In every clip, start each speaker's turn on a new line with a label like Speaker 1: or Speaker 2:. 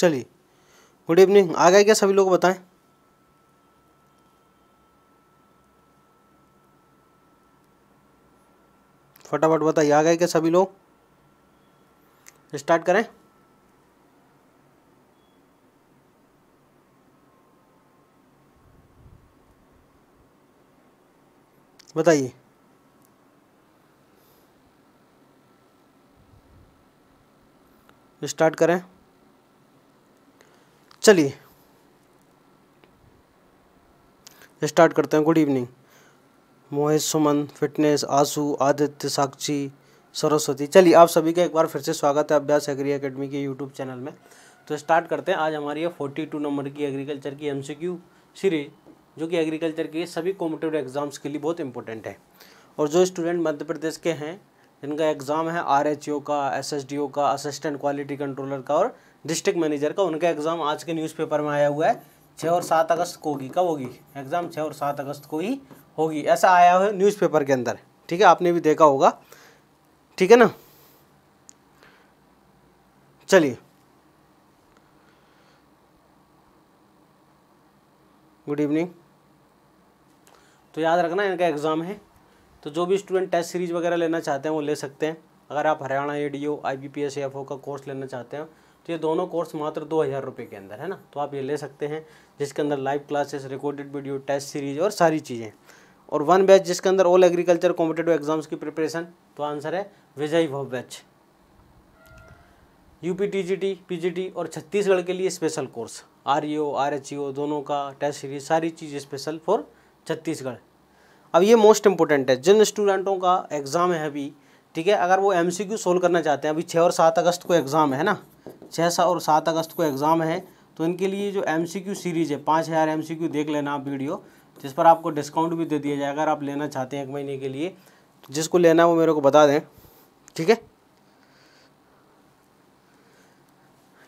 Speaker 1: चलिए good evening आ गए क्या सभी लोग बताएं फटाफट बताइए आ गए क्या सभी लोग स्टार्ट करें बताइए स्टार्ट करें चलिए स्टार्ट करते हैं good evening Mohit Suman fitness आंसू आदित्य साक्षी सरस्वती चलिए आप सभी का एक बार फिर से स्वागत है अभ्यास एग्री एकेडमी के यूट्यूब चैनल में तो स्टार्ट करते हैं आज हमारी ये फोर्टी टू नंबर की एग्रीकल्चर की एमसीक्यू सीरीज जो कि एग्रीकल्चर के सभी कॉम्पिटेटिव एग्जाम्स के लिए बहुत इंपॉर्टेंट है और जो स्टूडेंट मध्य प्रदेश के हैं जिनका एग्ज़ाम है आर का एस का असिस्टेंट क्वालिटी कंट्रोलर का और डिस्ट्रिक्ट मैनेजर का उनका एग्ज़ाम आज के न्यूज़पेपर में आया हुआ है छः और सात अगस्त को होगी कब होगी एग्ज़ाम छः और सात अगस्त को ही होगी ऐसा आया हुआ है न्यूज़पेपर के अंदर ठीक है आपने भी देखा होगा ठीक है ना चलिए गुड इवनिंग तो याद रखना इनका एग्ज़ाम है तो जो भी स्टूडेंट टेस्ट सीरीज़ वगैरह लेना चाहते हैं वो ले सकते हैं अगर आप Haryana A D I B P S O का कोर्स लेना चाहते हैं तो ये दोनों कोर्स मात्र दो हज़ार रुपये के अंदर है ना तो आप ये ले सकते हैं जिसके अंदर live classes recorded video test series और सारी चीज़ें और वन बैच जिसके अंदर ऑल एग्रीकल्चर कॉम्पिटेटिव एग्जाम्स की प्रिपरेशन तो आंसर है विजय भव बैच यूपी पी और छत्तीसगढ़ के लिए स्पेशल कोर्स ई ओ दोनों का टेस्ट सीरीज सारी चीज़ स्पेशल फॉर छत्तीसगढ़ अब ये मोस्ट इंपॉर्टेंट है जिन स्टूडेंटों का एग्ज़ाम है अभी ठीक है अगर वो एमसीक्यू सोल्व करना चाहते हैं अभी छः और सात अगस्त को एग्ज़ाम है ना छः सा और सात अगस्त को एग्ज़ाम है तो इनके लिए जो एम सीरीज़ है पाँच हज़ार एम देख लेना आप वीडियो जिस पर आपको डिस्काउंट भी दे दिया जाएगा अगर आप लेना चाहते हैं एक महीने के लिए तो जिसको लेना है वो मेरे को बता दें ठीक है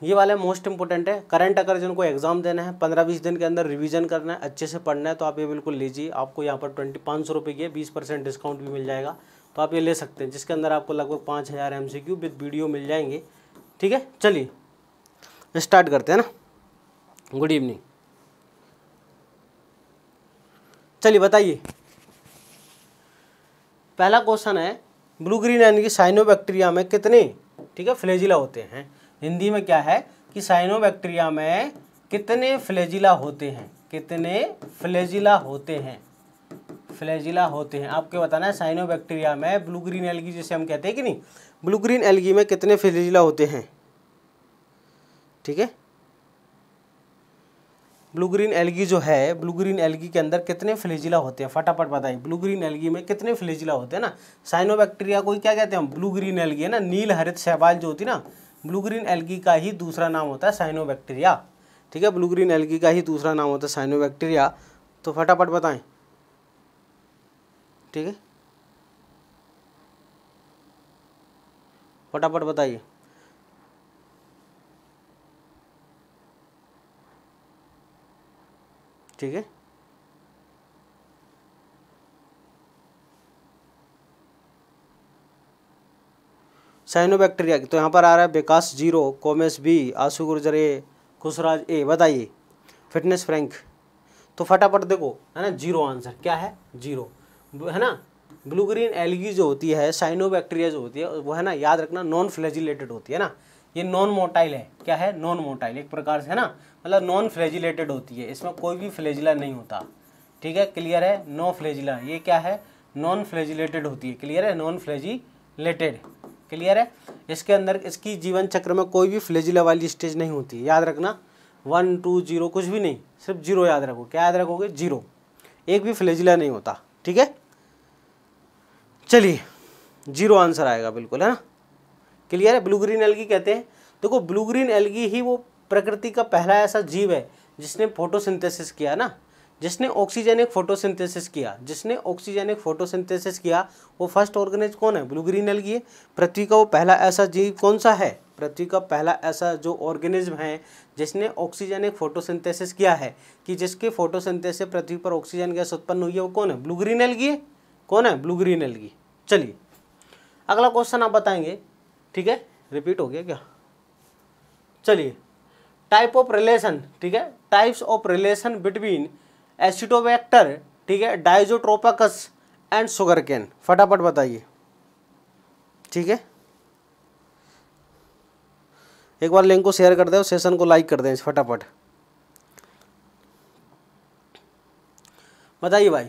Speaker 1: ये वाले मोस्ट इंपॉर्टेंट है करंट अगर जिनको एग्ज़ाम देना है पंद्रह बीस दिन के अंदर रिवीजन करना है अच्छे से पढ़ना है तो आप ये बिल्कुल लीजिए आपको यहाँ पर ट्वेंटी पाँच सौ रुपये की है बीस परसेंट डिस्काउंट भी मिल जाएगा तो आप ये ले सकते हैं जिसके अंदर आपको लगभग पाँच हज़ार M C Q with video मिल जाएंगे ठीक है चलिए स्टार्ट करते हैं ना गुड इवनिंग चलिए बताइए पहला क्वेश्चन है ब्लू ग्रीन यानी कि साइनोबैक्टीरिया में कितने ठीक है फ्लेजिला होते हैं हिंदी में क्या है कि साइनोबैक्टीरिया में कितने फ्लेजिला होते हैं कितने फ्लेजिला होते हैं फ्लेजिला होते हैं आपके बताना है साइनोबैक्टीरिया में ब्लू ग्रीन एलगी जिसे हम कहते हैं कि नहीं ब्लू ग्रीन एलगी में कितने फ्लैजिला होते हैं ठीक है ब्लू ग्रीन एलगी जो है ब्लू ग्रीन एलगी के अंदर कितने फ्लेजिला होते हैं फटाफट बताइए ब्लू ग्रीन एलगी में कितने फ्लेजिला होते हैं ना साइनोबैक्टीरिया को क्या कहते हैं हम ब्लू ग्रीन एलगी है ना नील हरित शहवाल जो होती है ना ब्लू ग्रीन एलगी का ही दूसरा नाम होता है साइनोबैक्टीरिया ठीक है ब्लू ग्रीन एलगी का ही दूसरा नाम होता है साइनोबैक्टीरिया तो फटाफट बताएं ठीक है फटाफट बताइए ठीक है साइनोबैक्टीरिया तो यहाँ पर आ रहा है विकास जीरो कोमेस B Ashu Gurjar A Khushraj A बताइए फिटनेस फ्रैंक तो फटाफट देखो है ना जीरो आंसर क्या है जीरो है ना ब्लू ग्रीन एलगी जो होती है साइनोबैक्टीरिया जो होती है वो है ना याद रखना नॉन फ्लेजिलेटेड होती है ना ये नॉन मोटाइल है क्या है नॉन मोटाइल एक प्रकार से है ना मतलब नॉन फ्लेजिलेटेड होती है इसमें कोई भी फ्लेजिला नहीं होता ठीक है क्लियर है नो फ्लेजिला ये क्या है नॉन फ्लेजिलेटेड होती है क्लियर है नॉन फ्लेजिलेटेड क्लियर है इसके अंदर इसकी जीवन चक्र में कोई भी फ्लेजिला वाली स्टेज नहीं होती याद रखना वन टू जीरो कुछ भी नहीं सिर्फ जीरो याद रखो क्या याद रखोगे जीरो एक भी फ्लेजिला नहीं होता ठीक है चलिए जीरो आंसर आएगा बिल्कुल है ना क्लियर है ब्लू ग्रीन एलगी कहते हैं देखो ब्लू ग्रीन एलगी ही वो प्रकृति का पहला ऐसा जीव है जिसने फोटोसिंथेसिस किया ना जिसने ऑक्सीजेनिक फोटोसिंथेसिस किया जिसने ऑक्सीजेनिक फोटोसिंथेसिस किया वो फर्स्ट ऑर्गेनाइज कौन है ब्लू ग्रीन एलगी है पृथ्वी का वो पहला ऐसा जीव कौन सा है पृथ्वी का पहला ऐसा जो ऑर्गेनिज्म है जिसने ऑक्सीजेनिक फोटोसिंथेसिस किया है कि जिसके फोटोसिंथेसिस पृथ्वी पर ऑक्सीजन गैस उत्पन्न हुई है वो कौन है ब्लू ग्रीन एलगी है कौन है ब्लू ग्रीन एलगी चलिए अगला क्वेश्चन आप बताएंगे ठीक है रिपीट हो गया क्या चलिए टाइप ऑफ रिलेशन ठीक है types of relation between acetobacter ठीक है डाइजोट्रोपकस एंड शुगर कैन फटाफट बताइए ठीक है एक बार लिंक को शेयर कर दें और सेशन को लाइक कर दें फटाफट बताइए भाई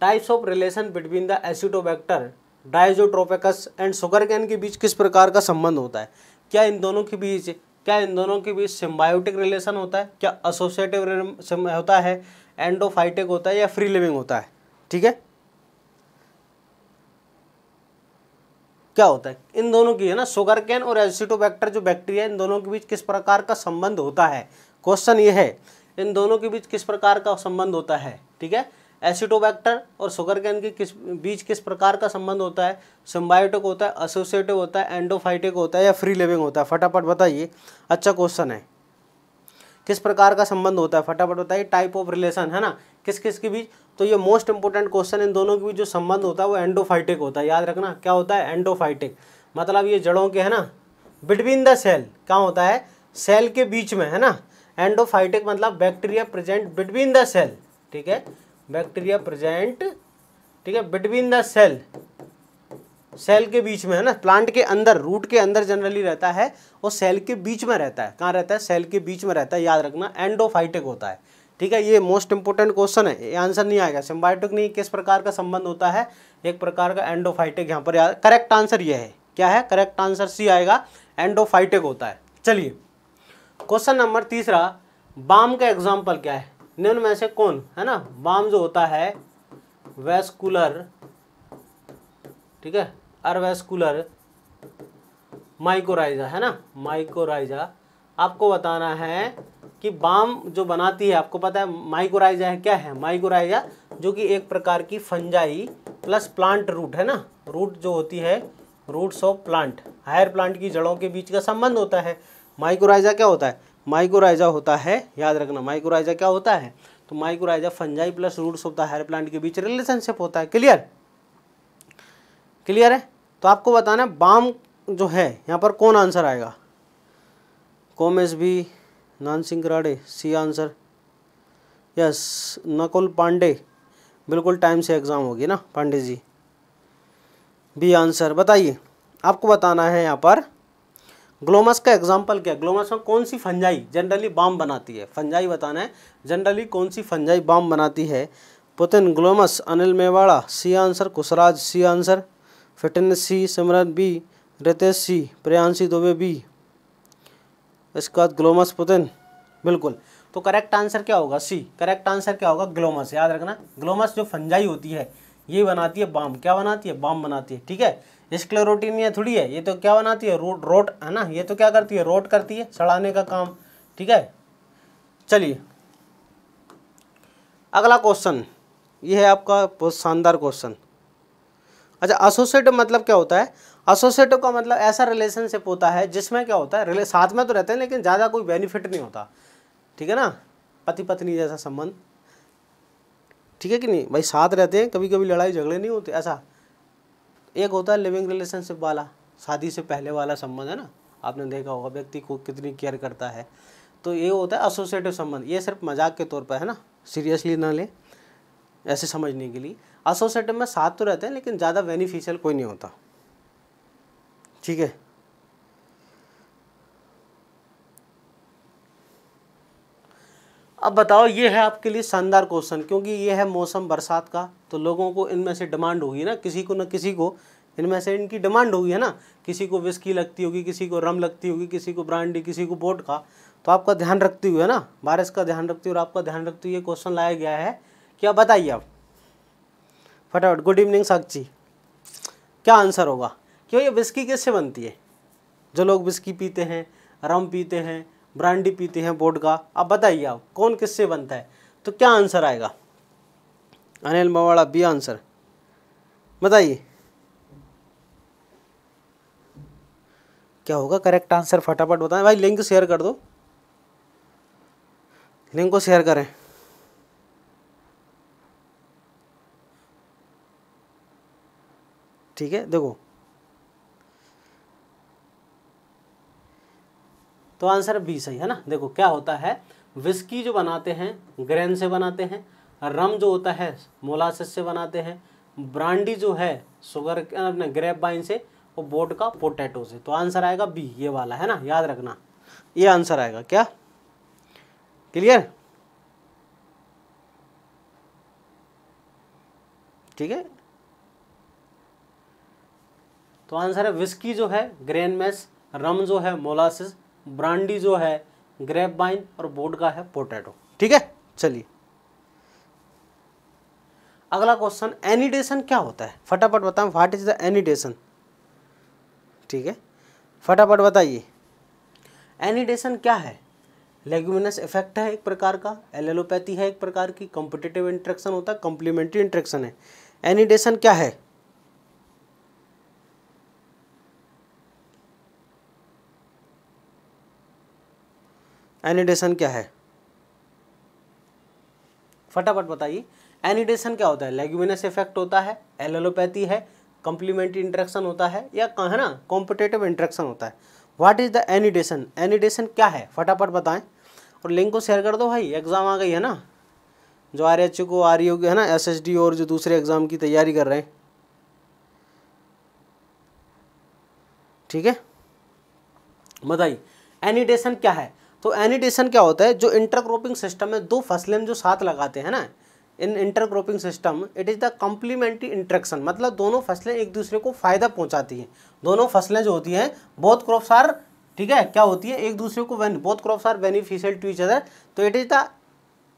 Speaker 1: types of relation between the acetobacter diazotrophicus and sugarcane के बीच किस प्रकार का संबंध होता है क्या इन दोनों के बीच क्या इन दोनों के बीच सिम्बायोटिक रिलेशन होता है क्या एसोसिएटिव होता है एंडोफाइटिक होता है या फ्री लिविंग होता है ठीक है क्या होता है इन दोनों की है ना सुगर कैन और एसिडोबैक्टर जो बैक्टीरिया इन दोनों के बीच किस प्रकार का संबंध होता है क्वेश्चन ये है इन दोनों के बीच किस प्रकार का संबंध होता है ठीक है एसिटोबैक्टर और शुगर कैन के किस बीच किस प्रकार का संबंध होता है सिम्बायोटिक होता है एसोसिएटिव होता है एंडोफाइटिक होता है या फ्री लिविंग होता है फटाफट बताइए अच्छा क्वेश्चन है किस प्रकार का संबंध होता है फटाफट बताइए टाइप ऑफ रिलेशन है ना किस किस के बीच तो ये मोस्ट इंपॉर्टेंट क्वेश्चन इन दोनों के बीच जो संबंध होता है वो एंडोफाइटिक होता है याद रखना क्या होता है एंडोफाइटिक मतलब ये जड़ों के है ना बिटवीन द सेल क्या होता है सेल के बीच में है ना एंडोफाइटिक मतलब bacteria present between the cell ठीक है बैक्टीरिया प्रेजेंट ठीक है बिटवीन द सेल सेल के बीच में है ना प्लांट के अंदर रूट के अंदर जनरली रहता है और सेल के बीच में रहता है कहाँ रहता है सेल के बीच में रहता है याद रखना एंडोफाइटिक होता है ठीक है ये मोस्ट इंपॉर्टेंट क्वेश्चन है ये आंसर नहीं आएगा सिम्बायोटिक नहीं किस प्रकार का संबंध होता है एक प्रकार का एंडोफाइटिक यहाँ पर याद करेक्ट आंसर ये है क्या है करेक्ट आंसर सी आएगा एंडोफाइटिक होता है चलिए क्वेश्चन नंबर तीसरा बाम का एग्जाम्पल क्या है निम्न में से कौन है ना वाम जो होता है वेस्कुलर ठीक है अरवेस्कुलर माइकोराइजा है ना माइकोराइजा आपको बताना है कि बाम जो बनाती है आपको पता है माइकोराइजा है क्या है माइकोराइजा जो कि एक प्रकार की फंजाई प्लस प्लांट रूट है ना रूट जो होती है roots of plant higher plant की जड़ों के बीच का संबंध होता है माइकोराइजा क्या होता है माइकोराइजा होता है याद रखना माइकोराइजा क्या होता है तो mycorrhiza fungi plus roots of the higher plant के बीच रिलेशनशिप होता है क्लियर क्लियर है तो आपको बताना है बाम जो है यहाँ पर कौन आंसर आएगा कॉम एस बी नान सिंह राडे C answer yes Nakul Pandey बिल्कुल टाइम से एग्ज़ाम होगी ना पांडे जी बी आंसर बताइए आपको बताना है यहाँ पर ग्लोमस का एग्जाम्पल क्या है ग्लोमस में कौन सी फंजाई जनरली बाम बनाती है फंजाई बताना है जनरली कौन सी फंजाई बाम बनाती है Putin glomus Anil Mewada C answer Kushraj C answer fitness C Simran B Ritesh C Priyanshi Dubey B इसके बाद ग्लोमस पुतिन बिल्कुल तो करेक्ट आंसर क्या होगा सी करेक्ट आंसर क्या होगा ग्लोमस याद रखना ग्लोमस जो फंजाई होती है ये बनाती है बाम क्या बनाती है बाम बनाती है ठीक है स्क्लेरोटिनिया थोड़ी है ये तो क्या बनाती है रोट रोट है ना ये तो क्या करती है रोट करती है सड़ाने का काम ठीक है चलिए अगला क्वेश्चन ये है आपका बहुत शानदार क्वेश्चन अच्छा एसोसिएटिव मतलब क्या होता है एसोसिएटिव का मतलब ऐसा रिलेशनशिप होता है जिसमें क्या होता है साथ में तो रहते हैं लेकिन ज़्यादा कोई बेनिफिट नहीं होता ठीक है ना पति पत्नी जैसा संबंध ठीक है कि नहीं भाई साथ रहते हैं कभी कभी लड़ाई झगड़े नहीं होते ऐसा एक होता है लिविंग रिलेशनशिप वाला शादी से पहले वाला संबंध है ना आपने देखा होगा व्यक्ति को कितनी केयर करता है तो ये होता है एसोसिएटिव संबंध ये सिर्फ मजाक के तौर पर है ना सीरियसली ना ले ऐसे समझने के लिए एसोसिएटिव में साथ तो रहते हैं लेकिन ज़्यादा बेनिफिशियल कोई नहीं होता ठीक है अब बताओ ये है आपके लिए शानदार क्वेश्चन क्योंकि ये है मौसम बरसात का तो लोगों को इनमें से डिमांड होगी ना किसी को ना किसी को इनमें से इनकी डिमांड होगी है ना किसी को विस्की लगती होगी किसी को रम लगती होगी किसी को ब्रांडी किसी को बोट का तो आपका ध्यान रखते हुए है ना बारिश का ध्यान रखते हुए और आपका ध्यान रखते हुए ये क्वेश्चन लाया गया है क्या बताइए आप फटाफट गुड इवनिंग साक्षी क्या आंसर होगा क्यों ये विस्की कैसे बनती है जो लोग विस्की पीते हैं रम पीते हैं ब्रांडी पीते हैं बोर्ड का आप बताइए आप कौन किससे बनता है तो क्या आंसर आएगा अनिल मवाड़ा बी आंसर बताइए क्या होगा करेक्ट आंसर फटाफट बताएं भाई लिंक शेयर कर दो लिंक को शेयर करें ठीक है देखो तो आंसर बी सही है ना देखो क्या होता है विस्की जो बनाते हैं ग्रेन से बनाते हैं रम जो होता है मोलासिस से बनाते हैं ब्रांडी जो है शुगर अपने ग्रेप बाइन से और बोट का पोटैटो से तो आंसर आएगा बी ये वाला है ना याद रखना ये आंसर आएगा क्या क्लियर ठीक है तो आंसर है विस्की जो है ग्रेन मेस रम जो है मोलासिस ब्रांडी जो है ग्रेप वाइन और बोर्ड का है पोटैटो ठीक है चलिए अगला क्वेश्चन एनिडेशन क्या होता है फटाफट बताएं व्हाट इज द एनिडेशन ठीक है फटाफट बताइए एनिडेशन क्या है लेग्यूमिनस इफेक्ट है एक प्रकार का एलेलोपैथी है एक प्रकार की कॉम्पिटेटिव इंट्रेक्शन होता है कॉम्प्लीमेंट्री इंट्रेक्शन है एनिडेशन क्या है एनिडेशन क्या है फटाफट बताइए एनिडेशन क्या होता है लेग्यूमिनस इफेक्ट होता है एलोलोपैथी है कॉम्प्लीमेंट्री इंट्रैक्शन होता है या है ना कॉम्पिटेटिव इंट्रैक्शन होता है what is the nidation nidation क्या है फटाफट बताएं और लिंक को शेयर कर दो भाई एग्ज़ाम आ गई है ना जो आर एच को आर यू e है ना एस एस डी और जो दूसरे एग्ज़ाम की तैयारी कर रहे हैं ठीक है बताइए एनिडेशन क्या है तो एनिडेशन क्या होता है जो इंटरक्रॉपिंग सिस्टम है दो फसलें जो साथ लगाते हैं ना in intercropping system it is the complementary interaction मतलब दोनों फसलें एक दूसरे को फ़ायदा पहुंचाती हैं दोनों फसलें जो होती हैं बहुत क्रॉप्स आर ठीक है क्या होती है एक दूसरे को बहुत crops are beneficial to each other तो it is the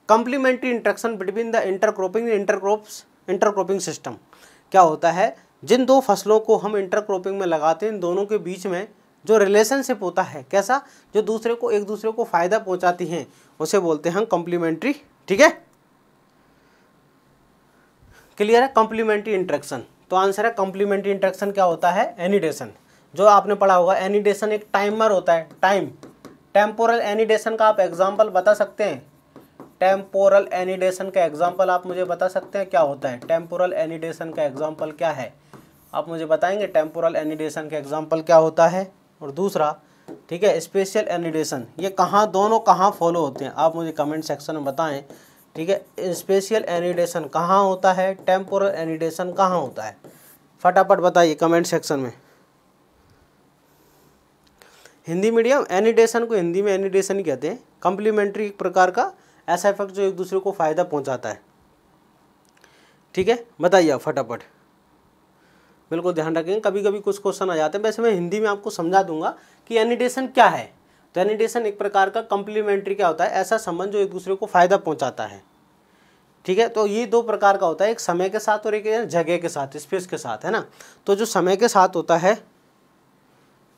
Speaker 1: complementary interaction between the intercropping intercrops intercropping system क्या होता है जिन दो फसलों को हम इंटरक्रॉपिंग में लगाते हैं इन दोनों के बीच में जो रिलेशनशिप होता है कैसा जो दूसरे को एक दूसरे को फ़ायदा पहुंचाती हैं उसे बोलते हैं हम कॉम्प्लीमेंट्री ठीक है क्लियर है कॉम्प्लीमेंट्री इंट्रैक्शन तो आंसर है कॉम्प्लीमेंट्री इंट्रैक्शन क्या होता है एनिडेशन जो आपने पढ़ा होगा एनिडेशन एक टाइमर होता है टाइम टेम्पोरल एनिडेशन का आप एग्जाम्पल बता सकते हैं टेम्पोरल एनिडेशन का एग्जाम्पल आप मुझे बता सकते हैं क्या होता है टेम्पोरल एनिडेशन का एग्जाम्पल क्या है आप मुझे बताएंगे टेम्पोरल एनिडेशन का एग्जाम्पल क्या होता है और दूसरा ठीक है स्पेशल एनिडेशन ये कहाँ दोनों कहाँ फॉलो होते हैं आप मुझे कमेंट सेक्शन में बताएं ठीक है स्पेशल एनिडेशन कहाँ होता है टेम्पोरल एनिडेशन कहाँ होता है फटाफट बताइए कमेंट सेक्शन में हिंदी मीडियम एनिडेशन को हिंदी में एनिडेशन ही कहते हैं कम्प्लीमेंट्री एक प्रकार का ऐसा इफेक्ट जो एक दूसरे को फ़ायदा पहुंचाता है ठीक है बताइए आप फटाफट बिल्कुल ध्यान रखेंगे कभी कभी कुछ क्वेश्चन आ जाते हैं वैसे मैं हिंदी में आपको समझा दूंगा कि एनिडेशन क्या है तो एनिडेशन एक प्रकार का कंप्लीमेंट्री क्या होता है ऐसा संबंध जो एक दूसरे को फ़ायदा पहुँचाता है ठीक है तो ये दो प्रकार का होता है एक समय के साथ और एक जगह के साथ स्पेस के साथ है ना तो जो समय के साथ होता है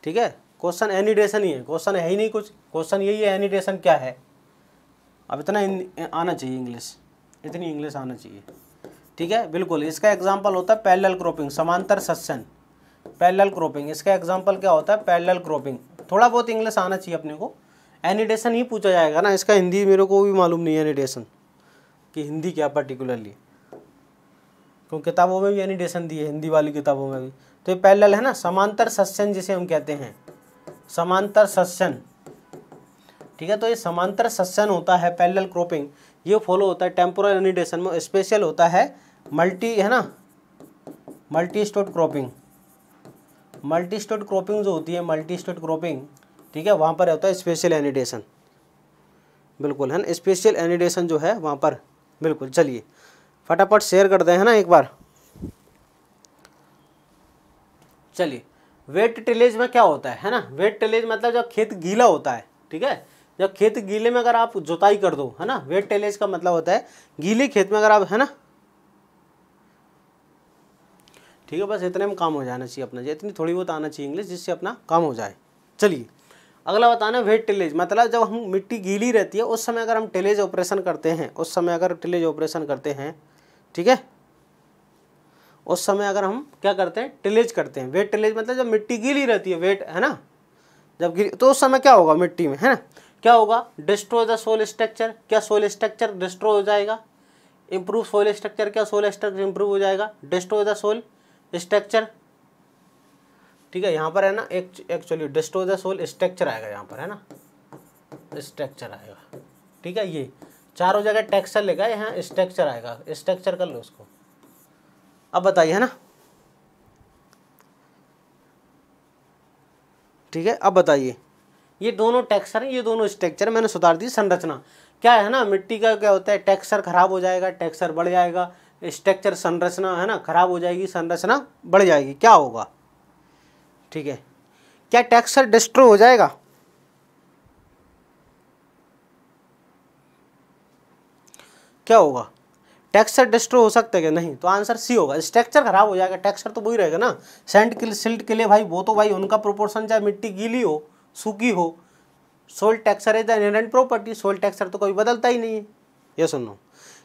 Speaker 1: ठीक है क्वेश्चन एनिडेशन ही है क्वेश्चन है ही नहीं कुछ क्वेश्चन यही है एनिडेशन क्या है अब इतना आना चाहिए इंग्लिश इतनी इंग्लिश आना चाहिए ठीक है बिल्कुल इसका एग्जाम्पल होता है पैरेलल क्रॉपिंग समांतर सस्यन पैरेलल क्रॉपिंग इसका एग्जाम्पल क्या होता है पैरेलल क्रॉपिंग थोड़ा बहुत इंग्लिश आना चाहिए अपने को एनिडेशन ही पूछा जाएगा ना इसका हिंदी मेरे को भी मालूम नहीं है एनिडेशन कि हिंदी क्या पर्टिकुलरली क्योंकि किताबों में भी एनिडेशन दी है हिंदी वाली किताबों में भी तो ये पैरल है ना समांतर सस्यन जिसे हम कहते हैं समांतर सस्यन ठीक है तो ये समांतर सस्यन होता है पैरल क्रॉपिंग ये फॉलो होता है टेम्पोरल इनिडेशन में स्पेशल होता है मल्टी है ना multi storey cropping multi storey cropping जो होती है मल्टी स्टोट क्रॉपिंग ठीक है वहाँ पर होता है स्पेशल एनिडेशन बिल्कुल है ना स्पेशल एनिडेशन जो है वहाँ पर बिल्कुल चलिए फटाफट शेयर कर दें है ना एक बार चलिए वेट टिलेज में क्या होता है है ना वेट टिलेज मतलब जब खेत गीला होता है ठीक है जब खेत गीले में अगर आप जुताई कर दो है ना वेट टेलेज का मतलब होता है गीले खेत में अगर आप है ना ठीक है बस इतने में काम हो जाना चाहिए अपना इतनी थोड़ी बहुत आना चाहिए इंग्लिश जिससे अपना काम हो जाए चलिए अगला बताना वेट टेलेज मतलब जब हम मिट्टी गीली रहती है उस समय अगर हम टेलेज ऑपरेशन करते हैं उस समय अगर टिलेज ऑपरेशन करते हैं ठीक है उस समय अगर हम क्या करते हैं टिलेज करते हैं वेट टेलेज मतलब जब मिट्टी गीली रहती है वेट है ना जब गिरी तो उस समय क्या होगा मिट्टी में है ना क्या होगा डिस्ट्रॉय द सोल स्ट्रक्चर क्या सोल स्ट्रक्चर डिस्ट्रॉय हो जाएगा इंप्रूव सोल स्ट्रक्चर क्या सोल स्ट्रक्चर इंप्रूव हो जाएगा डिस्ट्रॉय द सोल स्ट्रक्चर ठीक है यहाँ पर है ना एक actually destroy the soil structure आएगा यहाँ पर है ना स्ट्रक्चर आएगा ठीक है ये चारों जगह टेक्सचर लेगा यहाँ स्ट्रक्चर आएगा स्ट्रक्चर कर लो उसको अब बताइए है ना ठीक है अब बताइए ये दोनों टेक्सचर हैं ये दोनों स्ट्रक्चर मैंने सुधार दी संरचना क्या है ना मिट्टी का क्या होता है टेक्सचर खराब हो जाएगा टेक्सचर बढ़ जाएगा स्ट्रक्चर संरचना है ना खराब हो जाएगी संरचना बढ़ जाएगी क्या होगा ठीक है क्या टेक्सचर डिस्ट्रो हो जाएगा क्या होगा टेक्सचर डिस्ट्रो हो सकता है क्या नहीं तो आंसर सी होगा स्ट्रक्चर खराब हो जाएगा टेक्सचर तो वही रहेगा ना सेंट सिल्ट के लिए भाई वो तो भाई उनका प्रोपोर्शन चाहे मिट्टी गीली हो सूखी हो सोल टैक्सर है the end property soil texture तो कभी बदलता ही नहीं है ये सुनो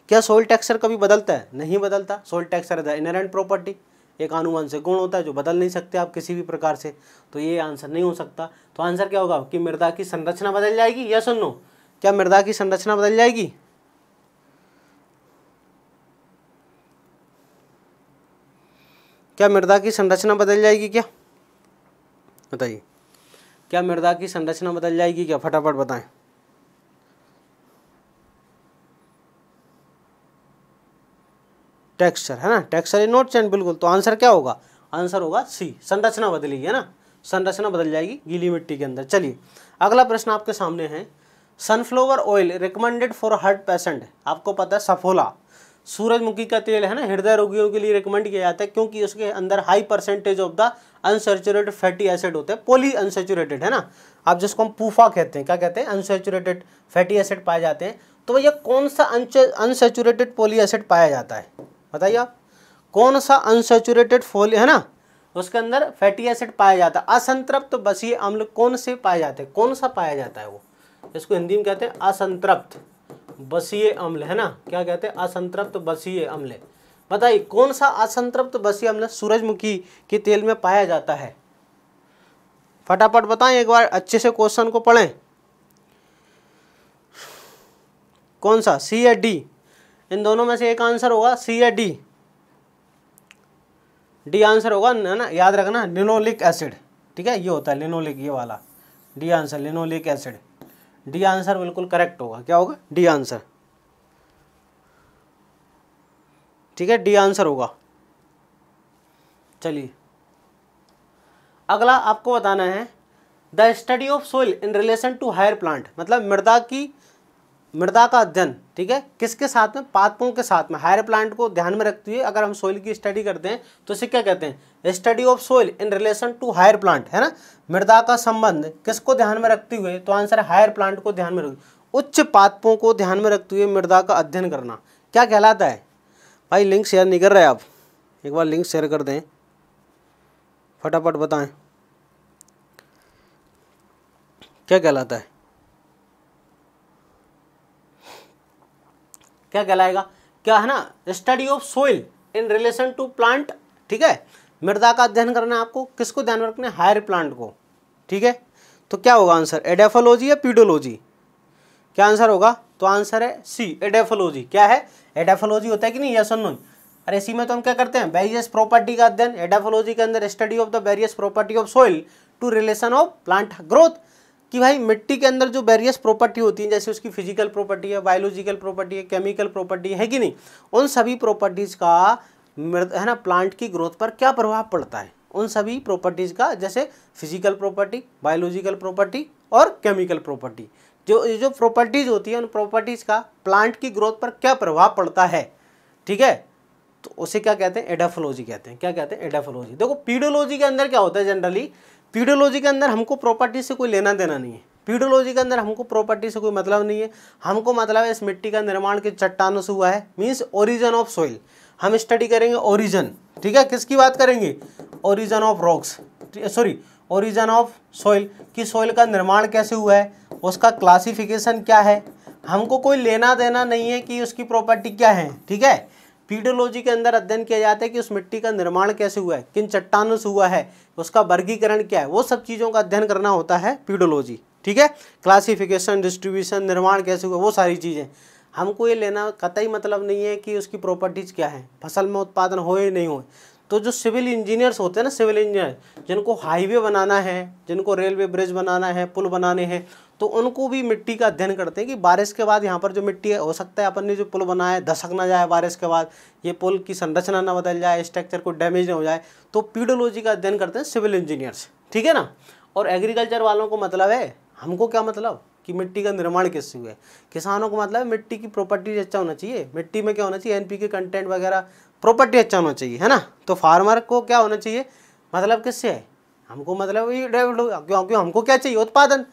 Speaker 1: क्या सोल टैक्सर कभी बदलता है नहीं बदलता सोल टैक्सर है दिन एंड प्रॉपर्टी एक आनुवंशिक गुण होता है जो बदल नहीं सकते आप किसी भी प्रकार से तो ये आंसर नहीं हो सकता तो आंसर क्या होगा कि मृदा की संरचना बदल जाएगी या सुनो क्या मृदा की संरचना बदल जाएगी क्या मृदा की संरचना बदल जाएगी क्या बताइए क्या मृदा की संरचना बदल जाएगी क्या फटाफट बताएं टेक्सचर है ना टेक्सचर इन नॉट चेंज बिल्कुल तो आंसर क्या होगा आंसर होगा सी संरचना बदली है ना संरचना बदल जाएगी गीली मिट्टी के अंदर चलिए अगला प्रश्न आपके सामने है sunflower oil recommended for heart patient आपको पता है सफोला सूरजमुखी का तेल है ना हृदय रोगियों के लिए रिकमेंड किया जाता है क्योंकि उसके अंदर high percentage of the unsaturated fatty acid होते हैं पोली अनसेचुरेटेड है ना आप जिसको हम पूफा कहते हैं क्या कहते हैं अनसेचुरेटेड फैटी एसिड पाए जाते हैं तो भैया कौन सा अनसेचुरेटेड पोली एसिड पाया जाता है बताइए आप कौन सा अनसेचुरेटेड फोल है ना उसके अंदर फैटी एसिड पाया जाता है असंतृप्त बसी अम्ल कौन से पाए जाते हैं कौन सा पाया जाता है वो इसको हिंदी में कहते हैं असंतृप्त बसीय अम्ल है ना क्या कहते हैं असंतृप्त बसीय अम्ल बताइए कौन सा असंतृप्त बसी हमने सूरजमुखी के तेल में पाया जाता है फटाफट बताएं एक बार अच्छे से क्वेश्चन को पढ़ें कौन सा सी या डी इन दोनों में से एक आंसर होगा सी या डी डी आंसर होगा ना ना याद रखना लिनोलिक एसिड ठीक है ये होता है लिनोलिक ये वाला D answer linoleic acid D answer बिल्कुल करेक्ट होगा क्या होगा डी आंसर ठीक है डी आंसर होगा चलिए अगला आपको बताना है the study of soil in relation to higher plant मतलब मृदा की मृदा का अध्ययन ठीक है किसके साथ में पादपों के साथ में हायर प्लांट को ध्यान में रखते हुए अगर हम सोइल की स्टडी करते हैं तो इसे क्या कहते हैं study of soil in relation to higher plant है ना मृदा का संबंध किसको ध्यान में रखते हुए तो आंसर है हायर प्लांट को ध्यान में रखते उच्च पादपों को ध्यान में रखते हुए मृदा का अध्ययन करना क्या कहलाता है भाई लिंक शेयर नहीं कर रहे आप एक बार लिंक शेयर कर दें फटाफट बताएं क्या कहलाता है क्या कहलाएगा क्या है ना study of soil in relation to plant ठीक है मृदा का अध्ययन करना है आपको किसको ध्यान में रखना है हायर प्लांट को ठीक है तो क्या होगा आंसर एडेफोलॉजी या पीडोलॉजी क्या आंसर होगा तो आंसर है सी एडेफोलॉजी क्या है एडेफोलॉजी होता है कि नहीं यस और नो और इसी में तो हम क्या करते हैं वेरियस प्रॉपर्टी का अध्ययन एडाफोलॉजी के अंदर study of the various property of soil to relation of plant growth कि भाई मिट्टी के अंदर जो वेरियस प्रॉपर्टी होती है जैसे उसकी फिजिकल प्रॉपर्टी है बायोलॉजिकल प्रॉपर्टी है केमिकल प्रॉपर्टी है कि नहीं उन सभी प्रॉपर्टीज़ का है ना प्लांट की ग्रोथ पर क्या प्रभाव पड़ता है उन सभी प्रॉपर्टीज़ का जैसे फिजिकल प्रॉपर्टी बायोलॉजिकल प्रॉपर्टी और केमिकल प्रॉपर्टी जो ये जो प्रॉपर्टीज़ होती है उन प्रॉपर्टीज़ का प्लांट की ग्रोथ पर क्या प्रभाव पड़ता है ठीक है तो उसे क्या कहते हैं एडाफोलॉजी कहते हैं क्या कहते हैं एडाफोलॉजी देखो पीडोलॉजी के अंदर क्या होता है जनरली पीडोलॉजी के अंदर हमको प्रॉपर्टी से कोई लेना देना नहीं है पीडोलॉजी के अंदर हमको प्रॉपर्टी से कोई मतलब नहीं है हमको मतलब है इस मिट्टी का निर्माण किस चट्टानों से हुआ है मीन्स ओरिजन ऑफ सॉइल हम स्टडी करेंगे ओरिजन ठीक है किसकी बात करेंगे origin of rocks sorry origin of soil कि सॉइल का निर्माण कैसे हुआ है उसका क्लासिफिकेशन क्या है हमको कोई लेना देना नहीं है कि उसकी प्रॉपर्टी क्या है ठीक है पीडोलॉजी के अंदर अध्ययन किया जाता है कि उस मिट्टी का निर्माण कैसे हुआ है किन चट्टानों से हुआ है उसका वर्गीकरण क्या है वो सब चीज़ों का अध्ययन करना होता है पीडोलॉजी ठीक है क्लासिफिकेशन डिस्ट्रीब्यूशन निर्माण कैसे हुआ वो सारी चीज़ें हमको ये लेना कतई मतलब नहीं है कि उसकी प्रॉपर्टीज़ क्या है फसल में उत्पादन हो या नहीं हो तो जो सिविल इंजीनियर्स होते हैं ना सिविल इंजीनियर जिनको हाईवे बनाना है जिनको रेलवे ब्रिज बनाना है पुल बनाने हैं तो उनको भी मिट्टी का अध्ययन करते हैं कि बारिश के बाद यहाँ पर जो मिट्टी है हो सकता है अपन ने जो पुल बनाया है धसक ना जाए बारिश के बाद ये पुल की संरचना ना बदल जाए स्ट्रक्चर को डैमेज ना हो जाए तो पीडोलॉजी का अध्ययन करते हैं सिविल इंजीनियर्स ठीक है ना और एग्रीकल्चर वालों को मतलब है हमको क्या मतलब कि मिट्टी का निर्माण किससे हुआ है किसानों को मतलब मिट्टी की प्रॉपर्टीज अच्छा होना चाहिए मिट्टी में क्या होना चाहिए एनपी के कंटेंट वगैरह प्रॉपर्टी अच्छा होना चाहिए है ना तो फार्मर को क्या होना चाहिए मतलब किससे है हमको मतलब ये क्यों क्यों हमको क्या चाहिए उत्पादन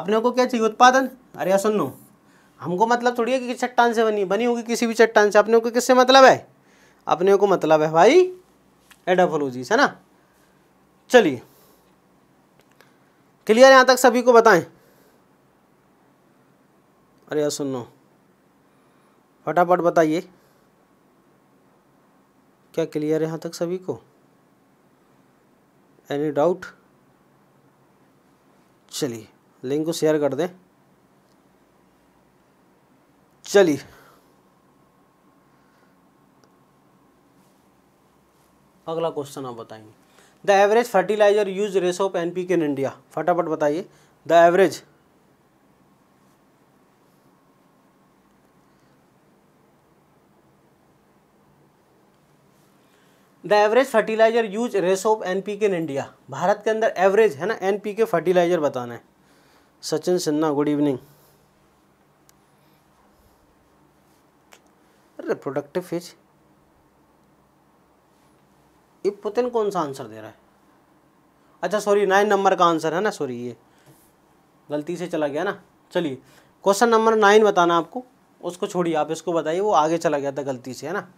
Speaker 1: अपने को क्या चाहिए उत्पादन अरे या सुनो हमको मतलब थोड़ी है कि चट्टान से बनी बनी होगी किसी भी चट्टान से अपने को किससे मतलब है अपने को मतलब है भाई एडाफोलोजी है ना चलिए क्लियर यहाँ तक सभी को बताएं अरे यार सुनो फटाफट बताइए क्या क्लियर है यहाँ तक सभी को एनी डाउट चलिए लिंक को शेयर कर दें चलिए अगला क्वेश्चन आप बताएंगे the average fertilizer use rates of NPK in India फटाफट बताइए the average the average fertilizer use rates of N P K in India Bharat के अंदर एवरेज है ना एन पी के फर्टिलाइजर बताना है Sachin Sinha good evening reproductive फिज ये पुतिन कौन सा आंसर दे रहा है अच्छा सॉरी नाइन नंबर का आंसर है ना सॉरी ये गलती से चला गया ना चलिए क्वेश्चन नंबर नाइन बताना आपको उसको छोड़िए आप इसको बताइए वो आगे चला गया था गलती से है ना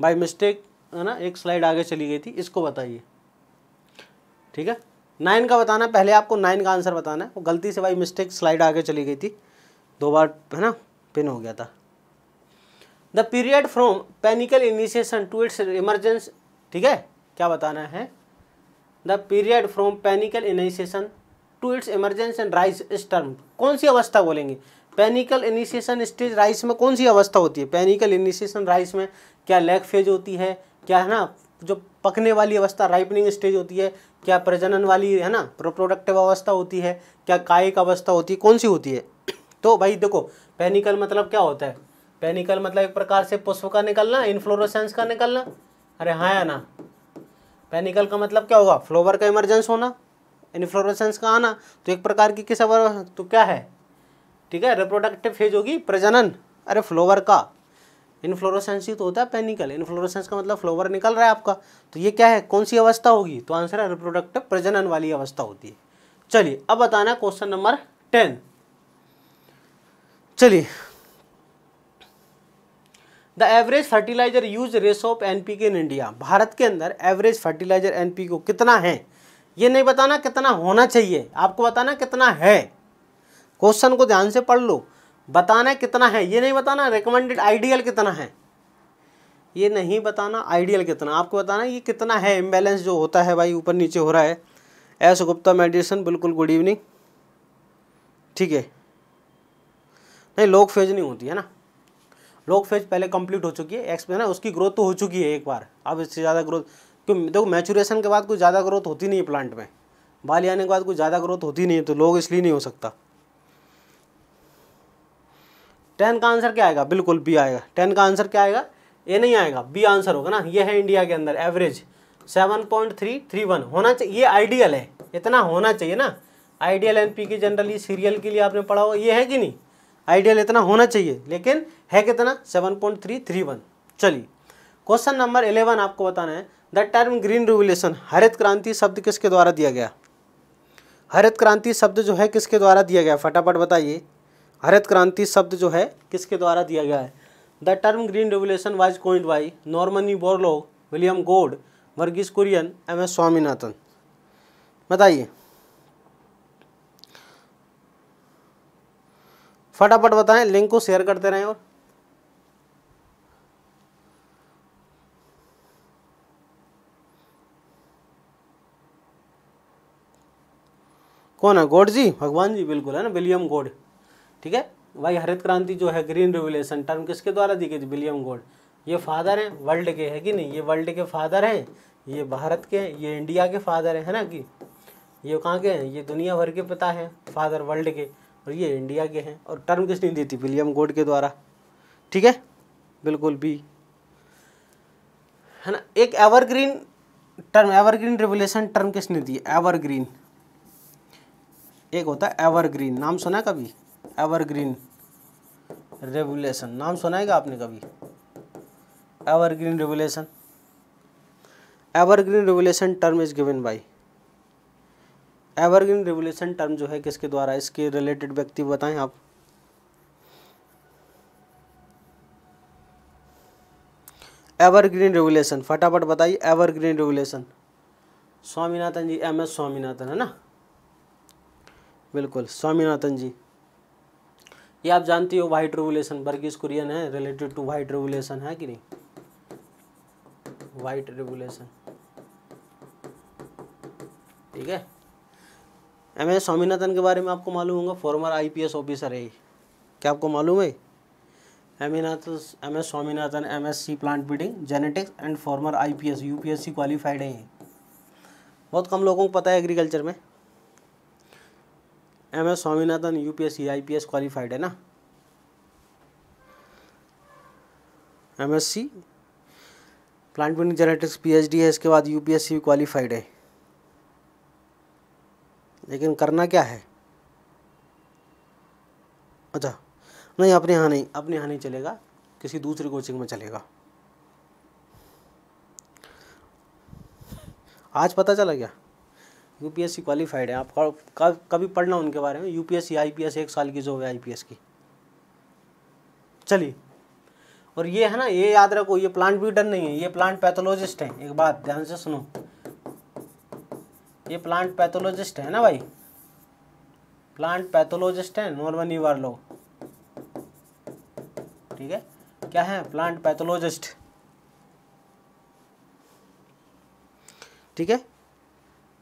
Speaker 1: बाई मिस्टेक है ना एक स्लाइड आगे चली गई थी इसको बताइए ठीक है नाइन का बताना पहले आपको नाइन का आंसर बताना है वो गलती से भाई मिस्टेक स्लाइड आगे चली गई थी दो बार है ना पिन हो गया था the period from panicle initiation to its emergence ठीक है क्या बताना है the period from panicle initiation to its emergence and rice is term कौन सी अवस्था बोलेंगे पेनिकल इनिशिएशन स्टेज राइस में कौन सी अवस्था होती है पेनिकल इनिशिएशन राइस में क्या लेग फेज होती है क्या है ना जो पकने वाली अवस्था राइपनिंग स्टेज होती है क्या प्रजनन वाली है ना प्रोप्रोडक्टिव अवस्था होती है क्या कायिक अवस्था होती है कौन सी होती है तो भाई देखो पेनिकल मतलब क्या होता है पेनिकल मतलब एक प्रकार से पुष्प का निकलना इन्फ्लोरोसेंस का निकलना अरे हाँ या ना पेनिकल का मतलब क्या होगा फ्लोवर का इमरजेंस होना इन्फ्लोरोसेंस का आना तो एक प्रकार की किस अवर तो क्या है ठीक है रिप्रोडक्टिव फेज होगी प्रजनन अरे फ्लोवर का इन्फ्लोरोसेंस ही तो होता है पेनिकल इन्फ्लोरोसेंस का मतलब फ्लोवर निकल रहा है आपका तो ये क्या है कौन सी अवस्था होगी तो आंसर है रिप्रोडक्टिव प्रजनन वाली अवस्था होती है चलिए अब बताना क्वेश्चन नंबर टेन चलिए the average fertilizer use rates of N P K in India Bharat के अंदर एवरेज फर्टिलाइजर एन पी को कितना है ये नहीं बताना कितना होना चाहिए आपको बताना कितना है क्वेश्चन को ध्यान से पढ़ लो बताना है कितना है ये नहीं बताना रिकमेंडेड आइडियल कितना है ये नहीं बताना आइडियल कितना आपको बताना ये कितना है इम्बेलेंस जो होता है भाई ऊपर नीचे हो रहा है एस गुप्ता मेडिसन बिल्कुल गुड इवनिंग ठीक है नहीं लोक फेज नहीं होती है ना लोक फेज पहले कंप्लीट हो चुकी है एक्स ना उसकी ग्रोथ तो हो चुकी है एक बार अब इससे ज़्यादा ग्रोथ क्यों देखो मैचुरेशन के बाद कुछ ज़्यादा ग्रोथ होती नहीं है प्लांट में बाली आने के बाद कुछ ज़्यादा ग्रोथ होती नहीं है तो लोग इसलिए नहीं हो सकता टेन का आंसर क्या आएगा बिल्कुल बी आएगा टेन का आंसर क्या आएगा ए नहीं आएगा बी आंसर होगा ना ये है इंडिया के अंदर average seven point three three one होना चाहिए ये आइडियल है इतना होना चाहिए ना ideal N P K generally cereal के लिए आपने पढ़ा होगा ये है कि नहीं आइडियल इतना होना चाहिए लेकिन है कितना seven point three three one चलिए क्वेश्चन नंबर इलेवन आपको बताना है द टर्म ग्रीन रिवोल्यूशन हरित क्रांति शब्द किसके द्वारा दिया गया हरित क्रांति शब्द जो है किसके द्वारा दिया गया फटाफट बताइए हरित क्रांति शब्द जो है किसके द्वारा दिया गया है the term green revolution was coined by Norman Borlaug William Gaud Verghese Kurien M S Swaminathan बताइए फटाफट बताएं लिंक को शेयर करते रहें और कौन है गोड जी भगवान जी बिल्कुल है ना विलियम गोड ठीक है भाई हरित क्रांति जो है ग्रीन रिवोल्यूशन टर्म किसके द्वारा दी गई थी विलियम गोल्ड ये फादर हैं वर्ल्ड के है कि नहीं ये वर्ल्ड के फादर हैं ये भारत के हैं ये इंडिया के फादर हैं है ना कि ये कहाँ के हैं ये दुनिया भर के पिता हैं फादर वर्ल्ड के और ये इंडिया के हैं और टर्म किसने दी थी विलियम गोल्ड के द्वारा ठीक है बिल्कुल भी है ना एक evergreen term evergreen revolution term किसने दी एवरग्रीन एक होता है एवरग्रीन नाम सुना कभी एवरग्रीन रेगुलेशन नाम सुनाएगा आपने कभी evergreen regulation evergreen regulation term is given by evergreen regulation term जो है किसके द्वारा इसके रिलेटेड व्यक्ति बताएं आप एवरग्रीन रेगुलेशन फटाफट बताइए evergreen regulation Swaminathan ji M S Swaminathan है ना बिल्कुल स्वामीनाथन जी ये आप जानती हो वाइट रेगुलेशन बर्गीज कुरियन है रिलेटेड टू वाइट रेगुलेशन है कि नहीं वाइट रिवोल्यूशन ठीक है एम एस स्वामीनाथन के बारे में आपको मालूम होगा फॉर्मर आईपीएस ऑफिसर है क्या आपको मालूम है M M S Swaminathan M S C plant breeding genetics and former IPS UPSC qualified है बहुत कम लोगों को पता है एग्रीकल्चर में M S Swaminathan U P S I P S qualified है ना एम एस सी प्लांट मिनिंग जेनेटिक्स पी एच डी है इसके बाद U P S C qualified है लेकिन करना क्या है अच्छा नहीं अपने यहाँ नहीं अपने यहाँ नहीं चलेगा किसी दूसरी कोचिंग में चलेगा आज पता चला क्या यूपीएससी क्वालिफाइड है आप कभी पढ़ना उनके बारे में यूपीएससी आईपीएस एक साल की जो है आईपीएस की चलिए और ये है ना ये याद रखो ये प्लांट ब्रीडर नहीं है ये प्लांट पैथोलॉजिस्ट है एक बात ध्यान से सुनो ये प्लांट पैथोलॉजिस्ट है ना भाई प्लांट पैथोलॉजिस्ट है नॉर्मल वार लो ठीक है क्या है प्लांट पैथोलॉजिस्ट ठीक है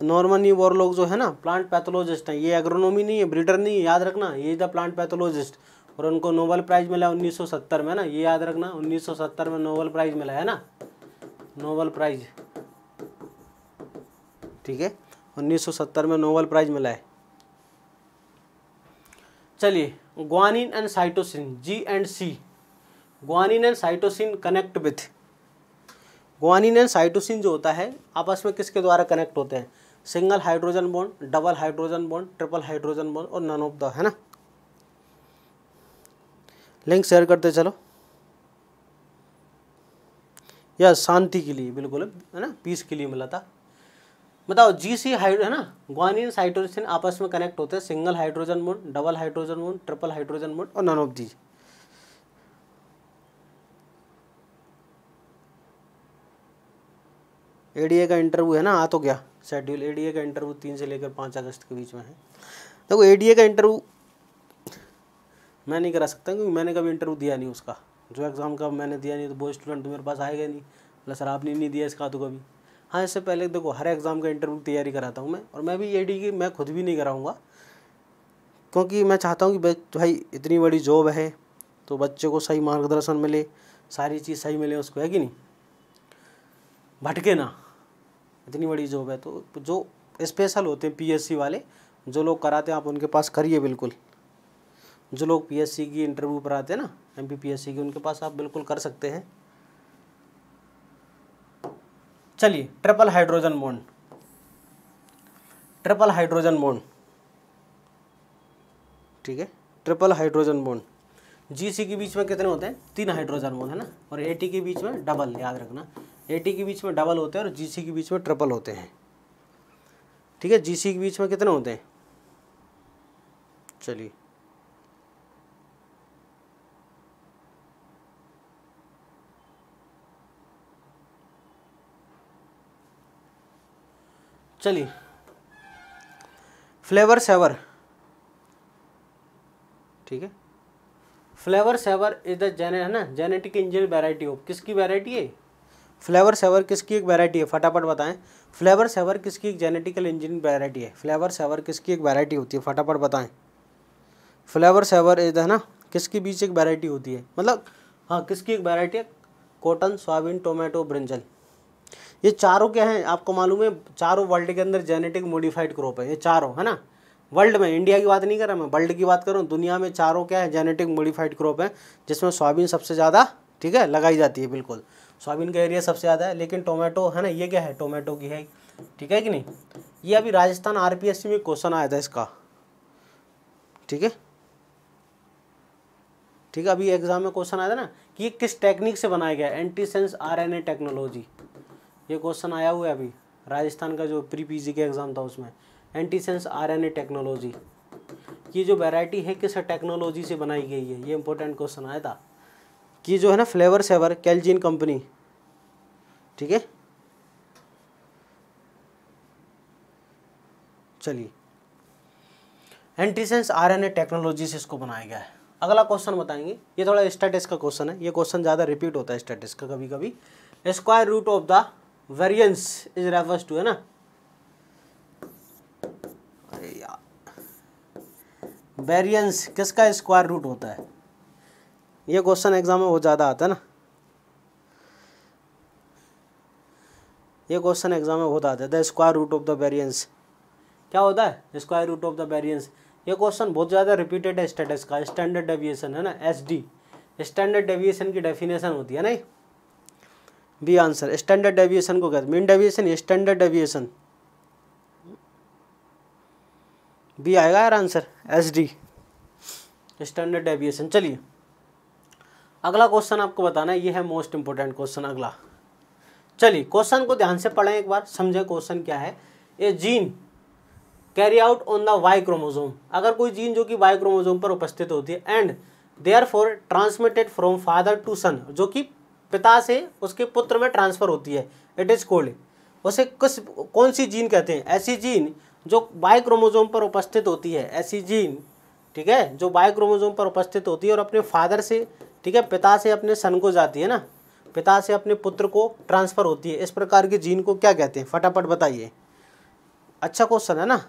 Speaker 1: नॉर्मल न्यूबॉर्न लोग जो है ना प्लांट पैथोलॉजिस्ट हैं ये एग्रोनॉमी नहीं है ब्रीडर नहीं है याद रखना ये द प्लांट पैथोलॉजिस्ट और उनको नोबल प्राइज़ मिला 1970 में ना ये याद रखना 1970 में नोबल प्राइज़ मिला है ना नोबल प्राइज़ ठीक है 1970 में नोबल प्राइज़ मिला है चलिए guanine and cytosine G and C guanine and cytosine connect with guanine and cytosine जो होता है आपस में किसके द्वारा कनेक्ट होते हैं single hydrogen bond double hydrogen bond triple hydrogen bond और नन ऑफ द है ना लिंक शेयर करते चलो या शांति के लिए बिल्कुल है ना पीस के लिए मिला था बताओ जी सी हाइड्रो है ना ग्वानिन हाइड्रोजन आपस में कनेक्ट होते हैं single hydrogen bond double hydrogen bond triple hydrogen bond और नन ऑफ दीज एडीए का इंटरव्यू है ना आ तो गया शेड्यूल एडीए का इंटरव्यू तीन से लेकर पाँच अगस्त के बीच में है देखो तो एडीए का इंटरव्यू मैं नहीं करा सकता क्योंकि मैंने कभी इंटरव्यू दिया नहीं उसका जो एग्ज़ाम का मैंने दिया नहीं तो वो स्टूडेंट तो मेरे पास आएगा नहीं बोला सर आपने नहीं दिया इसका तो कभी हाँ इससे पहले देखो हर एग्ज़ाम का इंटरव्यू तैयारी कराता हूँ मैं और मैं भी ए डी की मैं खुद भी नहीं कराऊँगा क्योंकि मैं चाहता हूँ कि भाई इतनी बड़ी जॉब है तो बच्चे को सही मार्गदर्शन मिले सारी चीज़ सही मिले उसको है कि नहीं भटके ना इतनी बड़ी जॉब है तो जो स्पेशल होते हैं पीएससी वाले जो लोग कराते हैं आप उनके पास करिए बिल्कुल जो लोग पीएससी की इंटरव्यू पर आते हैं ना एम की उनके पास आप बिल्कुल कर सकते हैं चलिए triple hydrogen bond triple hydrogen bond ठीक है triple hydrogen bond G C के बीच में कितने होते हैं तीन हाइड्रोजन बॉन्ड है ना और ए टी के बीच में डबल याद रखना ए के बीच में डबल होते हैं और जी के बीच में ट्रिपल होते हैं ठीक है जी के बीच में कितने होते हैं चलिए चलिए फ्लेवर सेवर ठीक है फ्लेवर सेवर इज द जेने है ना जेनेटिक इंजीनियर वैरायटी ऑफ किसकी वैरायटी है फ्लेवर सेवर किसकी एक वैरायटी है फटाफट बताएं फ्लेवर सेवर किसकी एक जेनेटिकल इंजीनियर वैरायटी है फ्लेवर सेवर किसकी एक वैरायटी होती है फटाफट बताएं फ्लेवर सेवर इज है ना किसके बीच एक वैरायटी होती है मतलब हाँ किसकी एक वैरायटी है कॉटन सोयाबीन टोमेटो ब्रिंजल ये चारों क्या हैं आपको मालूम है चारों वर्ल्ड के अंदर जेनेटिक मोडिफाइड क्रॉप है ये चारों है ना वर्ल्ड में इंडिया की बात नहीं कर रहा मैं वर्ल्ड की बात करूँ दुनिया में चारों क्या है जेनेटिक मोडिफाइड क्रॉप है जिसमें सोयाबीन सबसे ज़्यादा ठीक है लगाई जाती है बिल्कुल सोयाबीन का एरिया सबसे ज़्यादा है लेकिन टोमेटो है ना ये क्या है टोमेटो की है ठीक है कि नहीं ये अभी राजस्थान आर में क्वेश्चन आया था इसका ठीक है ठीक है अभी एग्जाम में क्वेश्चन आया था ना कि ये किस टेक्निक से बनाया गया एंटीसेंस आरएनए टेक्नोलॉजी ये क्वेश्चन आया हुआ है अभी राजस्थान का जो प्री पीजी का एग्ज़ाम था उसमें एंटीसेंस आरएनए टेक्नोलॉजी ये जो वैरायटी है किस टेक्नोलॉजी से बनाई गई है ये इंपॉर्टेंट क्वेश्चन आया था कि जो है ना फ्लेवर सेवर कैलजीन कंपनी ठीक है चलिए एंटीसेंस आरएनए टेक्नोलॉजी से इसको बनाया गया है अगला क्वेश्चन बताएंगे ये थोड़ा स्टेटिस का क्वेश्चन है ये क्वेश्चन ज़्यादा रिपीट होता है स्टेटिस का कभी कभी square root of the variance is refers to है ना अरे यार वेरियंस किसका स्क्वायर रूट होता है ये क्वेश्चन एग्ज़ाम में बहुत ज़्यादा आता है ना ये क्वेश्चन एग्जाम में बहुत आता है the square root of the variance क्या होता है square root of the variance ये क्वेश्चन बहुत ज़्यादा रिपीटेड है स्टेटस का स्टैंडर्ड डेविएशन है ना एस डी स्टैंडर्ड डेविएशन की डेफिनेशन होती है ना बी आंसर स्टैंडर्ड डेविएशन को कहते mean deviation standard deviation B आएगा यार answer S D standard deviation चलिए अगला क्वेश्चन आपको बताना है ये है मोस्ट इंपोर्टेंट क्वेश्चन अगला चलिए क्वेश्चन को ध्यान से पढ़ें एक बार समझें क्वेश्चन क्या है a gene carry out on the Y chromosome अगर कोई जीन जो कि वाई क्रोमोजोम पर उपस्थित होती है and are for transmitted from father to son जो कि पिता से उसके पुत्र में ट्रांसफर होती है इट इज़ कोल्ड उसे किस कौन सी जीन कहते हैं ऐसी जीन जो वाई क्रोमोजोम पर उपस्थित होती है ऐसी जीन ठीक है जो वाई क्रोमोजोम पर उपस्थित होती है और अपने फादर से ठीक है पिता से अपने सन को जाती है ना पिता से अपने पुत्र को ट्रांसफ़र होती है इस प्रकार की जीन को क्या कहते हैं फटाफट बताइए अच्छा क्वेश्चन है ना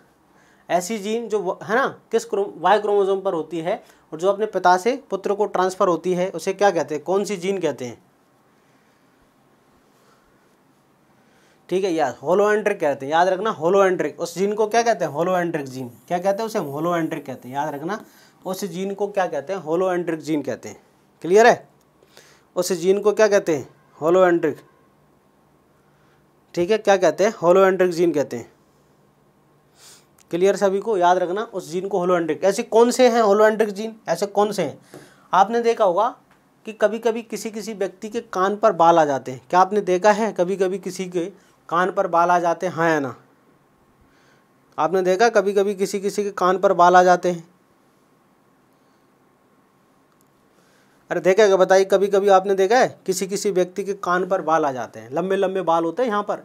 Speaker 1: ऐसी जीन जो है ना किस वाई क्रोमोजोम पर होती है और जो अपने पिता से पुत्र को ट्रांसफ़र होती है उसे क्या कहते हैं कौन सी जीन कहते हैं ठीक है यार एंड्रिक कहते हैं याद रखना होलो एंड्रिक उस जीन को क्या कहते हैं होलो एंड्रिक जीन क्या कहते हैं उसे होलो एंड्रिक कहते हैं याद रखना उस जीन को क्या कहते हैं होलो एंड्रिक जीन कहते हैं क्लियर है उस जीन को क्या कहते हैं होलोएंड्रिक ठीक है क्या कहते हैं होलोएंड्रिक जीन कहते हैं क्लियर सभी को याद रखना उस जीन को होलोएंड्रिक ऐसे कौन से हैं होलोएंड्रिक जीन ऐसे कौन से हैं आपने देखा होगा कि कभी कभी किसी किसी व्यक्ति के कान पर बाल आ जाते हैं क्या आपने देखा है कभी कभी किसी के कान पर बाल आ जाते हैं हाँ या ना आपने देखा कभी कभी किसी किसी के कान पर बाल आ जाते हैं अरे देखा क्या बताइए कभी कभी आपने देखा है किसी किसी व्यक्ति के कान पर बाल आ जाते हैं लंबे लंबे बाल होते हैं यहाँ पर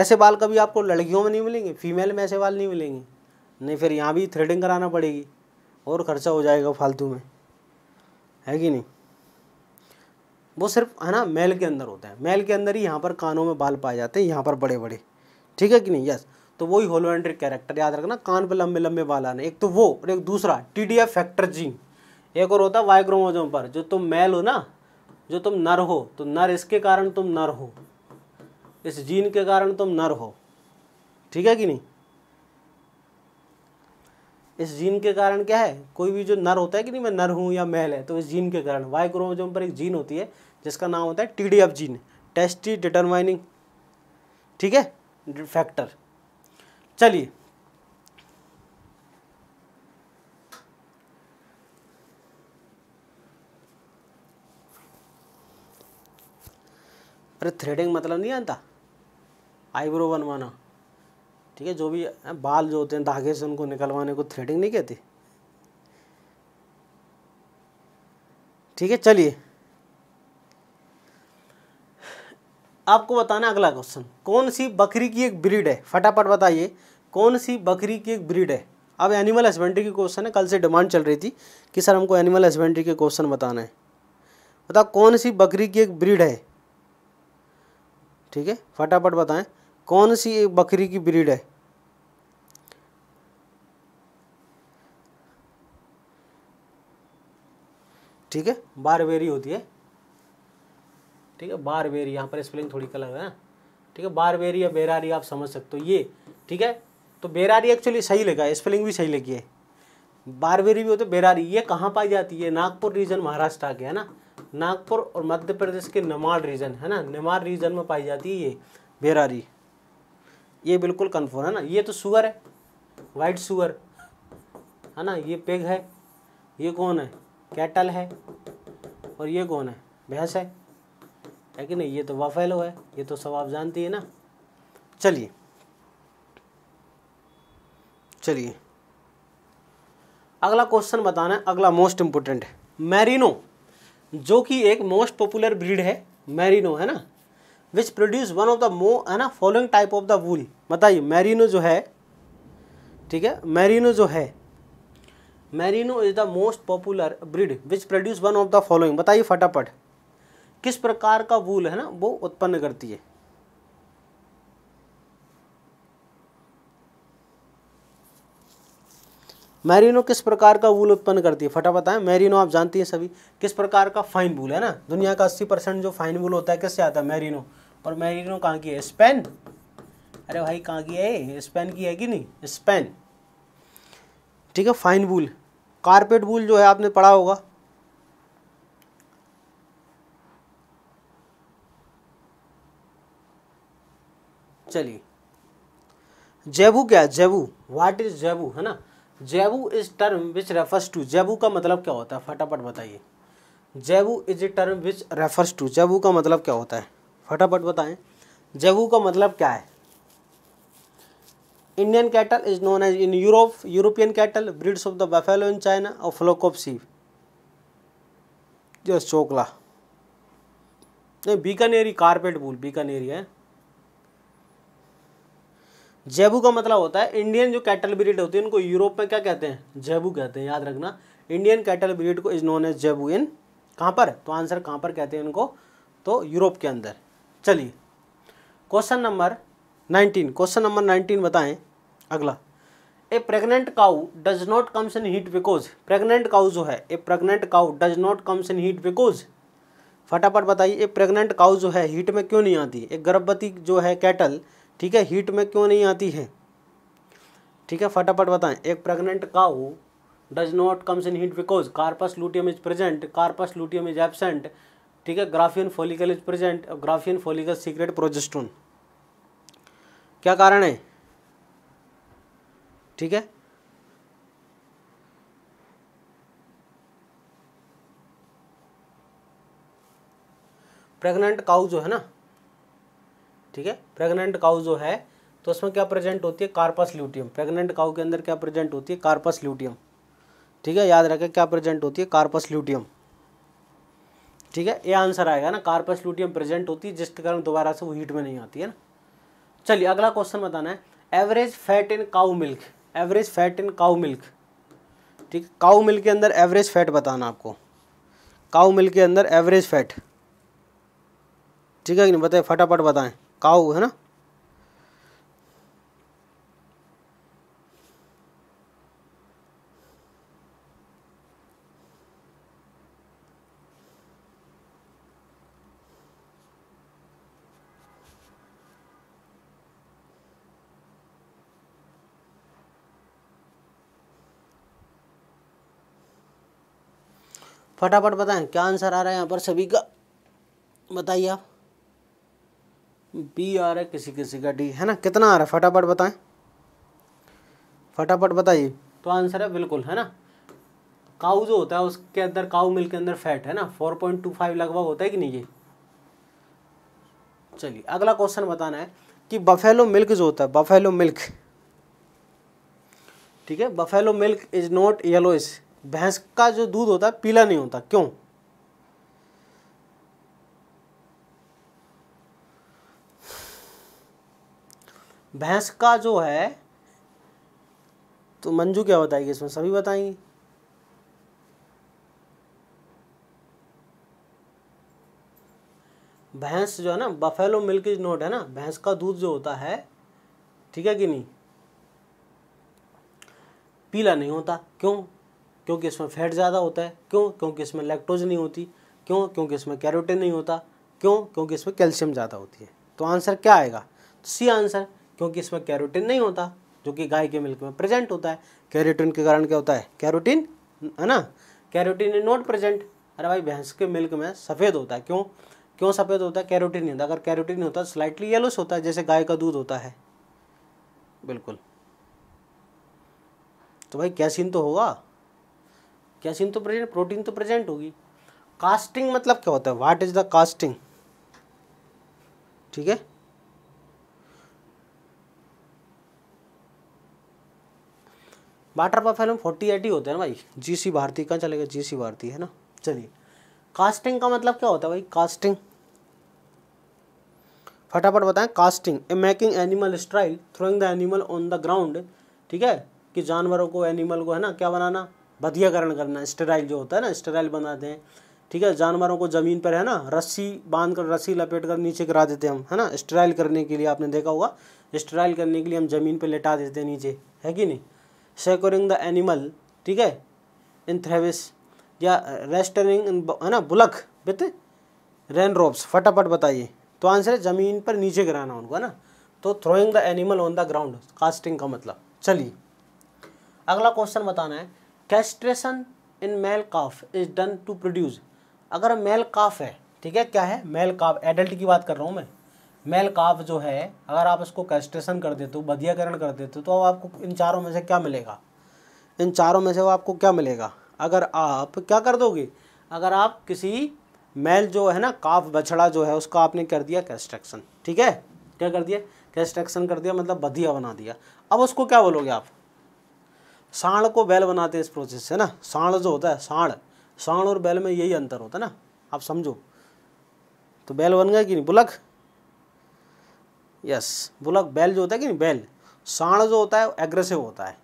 Speaker 1: ऐसे बाल कभी आपको लड़कियों में नहीं मिलेंगे फीमेल में ऐसे बाल नहीं मिलेंगे नहीं फिर यहाँ भी थ्रेडिंग कराना पड़ेगी और खर्चा हो जाएगा फालतू में है कि नहीं वो सिर्फ है ना मेल के अंदर होता है मेल के अंदर ही यहाँ पर कानों में बाल पाए जाते हैं यहाँ पर बड़े बड़े ठीक है कि नहीं यस तो वही होलोएंड्रिक कैरेक्टर याद रखना कान पर लंबे लंबे बाल आने एक तो वो और एक दूसरा T D F factor gene एक और होता है वाई क्रोमोजोम पर जो तुम मेल हो ना जो तुम नर हो तो नर इसके कारण तुम नर हो इस जीन के कारण तुम नर हो ठीक है कि नहीं इस जीन के कारण क्या है कोई भी जो नर होता है कि नहीं मैं नर हूँ या मेल है तो इस जीन के कारण वाई क्रोमोजोम पर एक जीन होती है जिसका नाम होता है टीडीएफ जीन टेस्टी डिटरमाइनिंग ठीक है फैक्टर चलिए अरे थ्रेडिंग मतलब नहीं आता आईब्रो बनवाना ठीक है जो भी बाल जो होते हैं धागे से उनको निकलवाने को थ्रेडिंग नहीं कहते ठीक है चलिए आपको बताना अगला क्वेश्चन कौन सी बकरी की एक ब्रीड है फटाफट बताइए कौन सी बकरी की एक ब्रीड है अब एनिमल हस्बेंड्री के क्वेश्चन है कल से डिमांड चल रही थी कि सर हमको एनिमल हस्बेंड्री के क्वेश्चन बताना है बताओ कौन सी बकरी की एक ब्रीड है ठीक है फटाफट बताएं कौन सी एक बकरी की ब्रीड है ठीक है बारबेरी होती है ठीक है बारबेरी यहाँ पर स्पेलिंग थोड़ी कलर है ठीक है बारबेरी या बेरारी आप समझ सकते हो ये ठीक है तो बेरारी एक्चुअली सही लगा स्पेलिंग भी सही लगी है बारबेरी भी होती है बेरारी ये कहाँ पाई जाती है नागपुर रीजन महाराष्ट्र के है ना नागपुर और मध्य प्रदेश के नमाड़ रीजन है ना नमाड़ रीजन में पाई जाती है ये बेरारी ये बिल्कुल कन्फर्म है ना ये तो सुअर है वाइट सुअर है ना ये पेग है ये कौन है कैटल है और ये कौन है भैंस है है कि नहीं ये तो वाफेलो है ये तो सब आप जानती है ना चलिए चलिए अगला क्वेश्चन बताना है अगला मोस्ट इम्पोर्टेंट है मैरिनो जो कि एक मोस्ट पॉपुलर ब्रीड है मैरिनो है ना which produce one of the मो है ना following type of the wool बताइए मैरिनो जो है ठीक है मैरिनो जो है merino is the most popular breed which produce one of the following बताइए फटाफट किस प्रकार का वूल है ना वो उत्पन्न करती है मैरिनो किस प्रकार का वूल उत्पन्न करती है फटाफट बताएं मैरिनो आप जानती हैं सभी किस प्रकार का फाइन वूल है ना दुनिया का अस्सी परसेंट जो फाइन वूल होता है किससे आता है मैरिनो और मैरिनो कहाँ की है स्पेन अरे भाई कहाँ की है स्पेन की है कि नहीं स्पेन ठीक है फाइन वूल कारपेट वूल जो है आपने पढ़ा होगा चलिए जेबू क्या है जेबू व्हाट इज जेबू है ना zebu is term which refers to zebu का मतलब क्या होता है फटाफट बताइए zebu is a term which refers to zebu का मतलब क्या होता है फटाफट बताएं जैबू का मतलब क्या है Indian cattle is known as in Europe European cattle breeds of the buffalo in China और फ्लोक ऑफ सी जो चोकला नहीं बीकानेरी कारपेट बोल बीकानेरी है जेबू का मतलब होता है इंडियन जो कैटल ब्रीड होती है उनको यूरोप में क्या कहते हैं जेबू कहते हैं याद रखना इंडियन कैटल ब्रीड को is known as zebu in कहाँ पर तो आंसर कहाँ पर कहते हैं उनको तो यूरोप के अंदर चलिए question number nineteen question number nineteen बताएं अगला a pregnant cow does not comes in heat because pregnant cow जो है a pregnant cow does not comes in heat because फटाफट बताइए ए प्रेगनेंट काउ जो है हीट में क्यों नहीं आती एक गर्भवती जो है कैटल ठीक है हीट में क्यों नहीं आती है ठीक है फटाफट बताएं एक pregnant cow does not comes in heat because corpus luteum is present corpus luteum is absent ठीक है Graafian follicle is present Graafian follicle secrete progesterone क्या कारण है ठीक है प्रेग्नेंट काउ जो है ना ठीक है प्रेग्नेंट काउ जो है तो उसमें क्या प्रेजेंट होती है कार्पस ल्यूटियम प्रेग्नेंट काउ के अंदर क्या प्रेजेंट होती है कार्पस ल्यूटियम ठीक है याद रखें क्या प्रेजेंट होती है कार्पस ल्यूटियम ठीक है ये आंसर आएगा ना कार्पस ल्यूटियम प्रेजेंट होती है जिसके कारण दोबारा से वो हीट में नहीं आती है ना चलिए अगला क्वेश्चन बताना है average fat in cow milk average fat in cow milk ठीक है काउ मिल्क के अंदर एवरेज फैट बताना आपको काउ मिल्क के अंदर एवरेज फैट ठीक है कि नहीं बताए फटाफट बताएं काउ है ना फटाफट बताएं क्या आंसर आ रहा है यहाँ पर सभी का बताइए आप बी आ रहा है किसी किसी का डी है ना कितना आ रहा है फटाफट बताएं फटाफट बताइए तो आंसर है बिल्कुल है ना काउ जो होता है उसके अंदर काउ मिल्क के अंदर फैट है ना फोर पॉइंट टू फाइव लगभग होता है कि नहीं ये चलिए अगला क्वेश्चन बताना है कि बफेलो मिल्क जो होता है बफेलो मिल्क ठीक है buffalo milk is not yellowy भैंस का जो दूध होता है पीला नहीं होता क्यों भैंस का जो है तो मंजू क्या बताएगी इसमें सभी बताएंगे भैंस जो है ना बफेलो मिल्क इज नोट है ना भैंस का दूध जो होता है ठीक है कि नहीं पीला नहीं होता क्यों क्योंकि इसमें फैट ज़्यादा होता है क्यों क्योंकि इसमें लैक्टोज नहीं होती क्यों क्योंकि इसमें कैरोटीन नहीं होता क्यों क्योंकि इसमें कैल्शियम ज़्यादा होती है तो आंसर क्या आएगा सी तो आंसर क्योंकि इसमें कैरोटीन नहीं होता जो कि गाय के मिल्क में प्रेजेंट होता है कैरोटीन के कारण क्या होता है कैरोटीन है ना कैरोटीन इज नॉट प्रेजेंट अरे भाई भैंस के मिल्क में सफ़ेद होता है क्यों क्यों सफ़ेद होता है कैरोटीन नहीं होता अगर कैरोटीन होता है स्लाइटली येलोस होता है जैसे गाय का दूध होता है बिल्कुल तो भाई कैसिन तो होगा कैसिन तो प्रेजेंट प्रोटीन तो प्रेजेंट होगी कास्टिंग मतलब क्या होता है व्हाट इज द कास्टिंग ठीक है वाटर प्रोफाइल में फोर्टी एट ही होते हैं ना भाई जी सी भारती कहाँ चलेगा जी सी भारती है ना चलिए कास्टिंग का मतलब क्या होता है भाई कास्टिंग फटाफट बताएं casting a making animal sterile throwing the animal on the ground ठीक है कि जानवरों को एनिमल को है ना क्या बनाना बधियाकरण करना स्टेराइल जो होता है ना स्टेराइल बनाते हैं ठीक है जानवरों को ज़मीन पर है ना रस्सी बांध कर रस्सी लपेट कर नीचे गिरा देते हैं हम है ना स्टेराइल करने के लिए आपने देखा होगा स्टेराइल करने के लिए हम ज़मीन पर लेटा देते हैं नीचे है कि नहीं सेक्योरिंग द एनिमल ठीक है इन थ्रेविस या रेस्टरिंग है ना बुलक विथ रेन रोब्स फटाफट बताइए तो आंसर है ज़मीन पर नीचे गिराना उनको है ना तो throwing the animal on the ground casting का मतलब चलिए अगला क्वेश्चन बताना है castration in male calf is done to produce अगर मेल काफ है ठीक है क्या है मेल काफ एडल्ट की बात कर रहा हूँ मैं मेल काफ जो है अगर आप इसको कैस्ट्रेशन कर देते हो बधियाकरण कर देते हो तो अब आपको इन चारों में से क्या मिलेगा इन चारों में से वो आपको क्या मिलेगा अगर आप क्या कर दोगे अगर आप किसी मेल जो है ना काफ बछड़ा जो है उसका आपने कर दिया कैस्ट्रक्शन ठीक है क्या कर दिया कैस्ट्रक्शन कर दिया मतलब बधिया बना दिया अब उसको क्या बोलोगे आप साण को बैल बनाते हैं इस प्रोसेस से ना साढ़ जो होता है साढ़ साण और बैल में यही अंतर होता है ना आप समझो तो बैल बन गया कि नहीं बुलख यस बुलक बैल जो होता है कि नहीं बैल सांड जो होता है एग्रेसिव होता है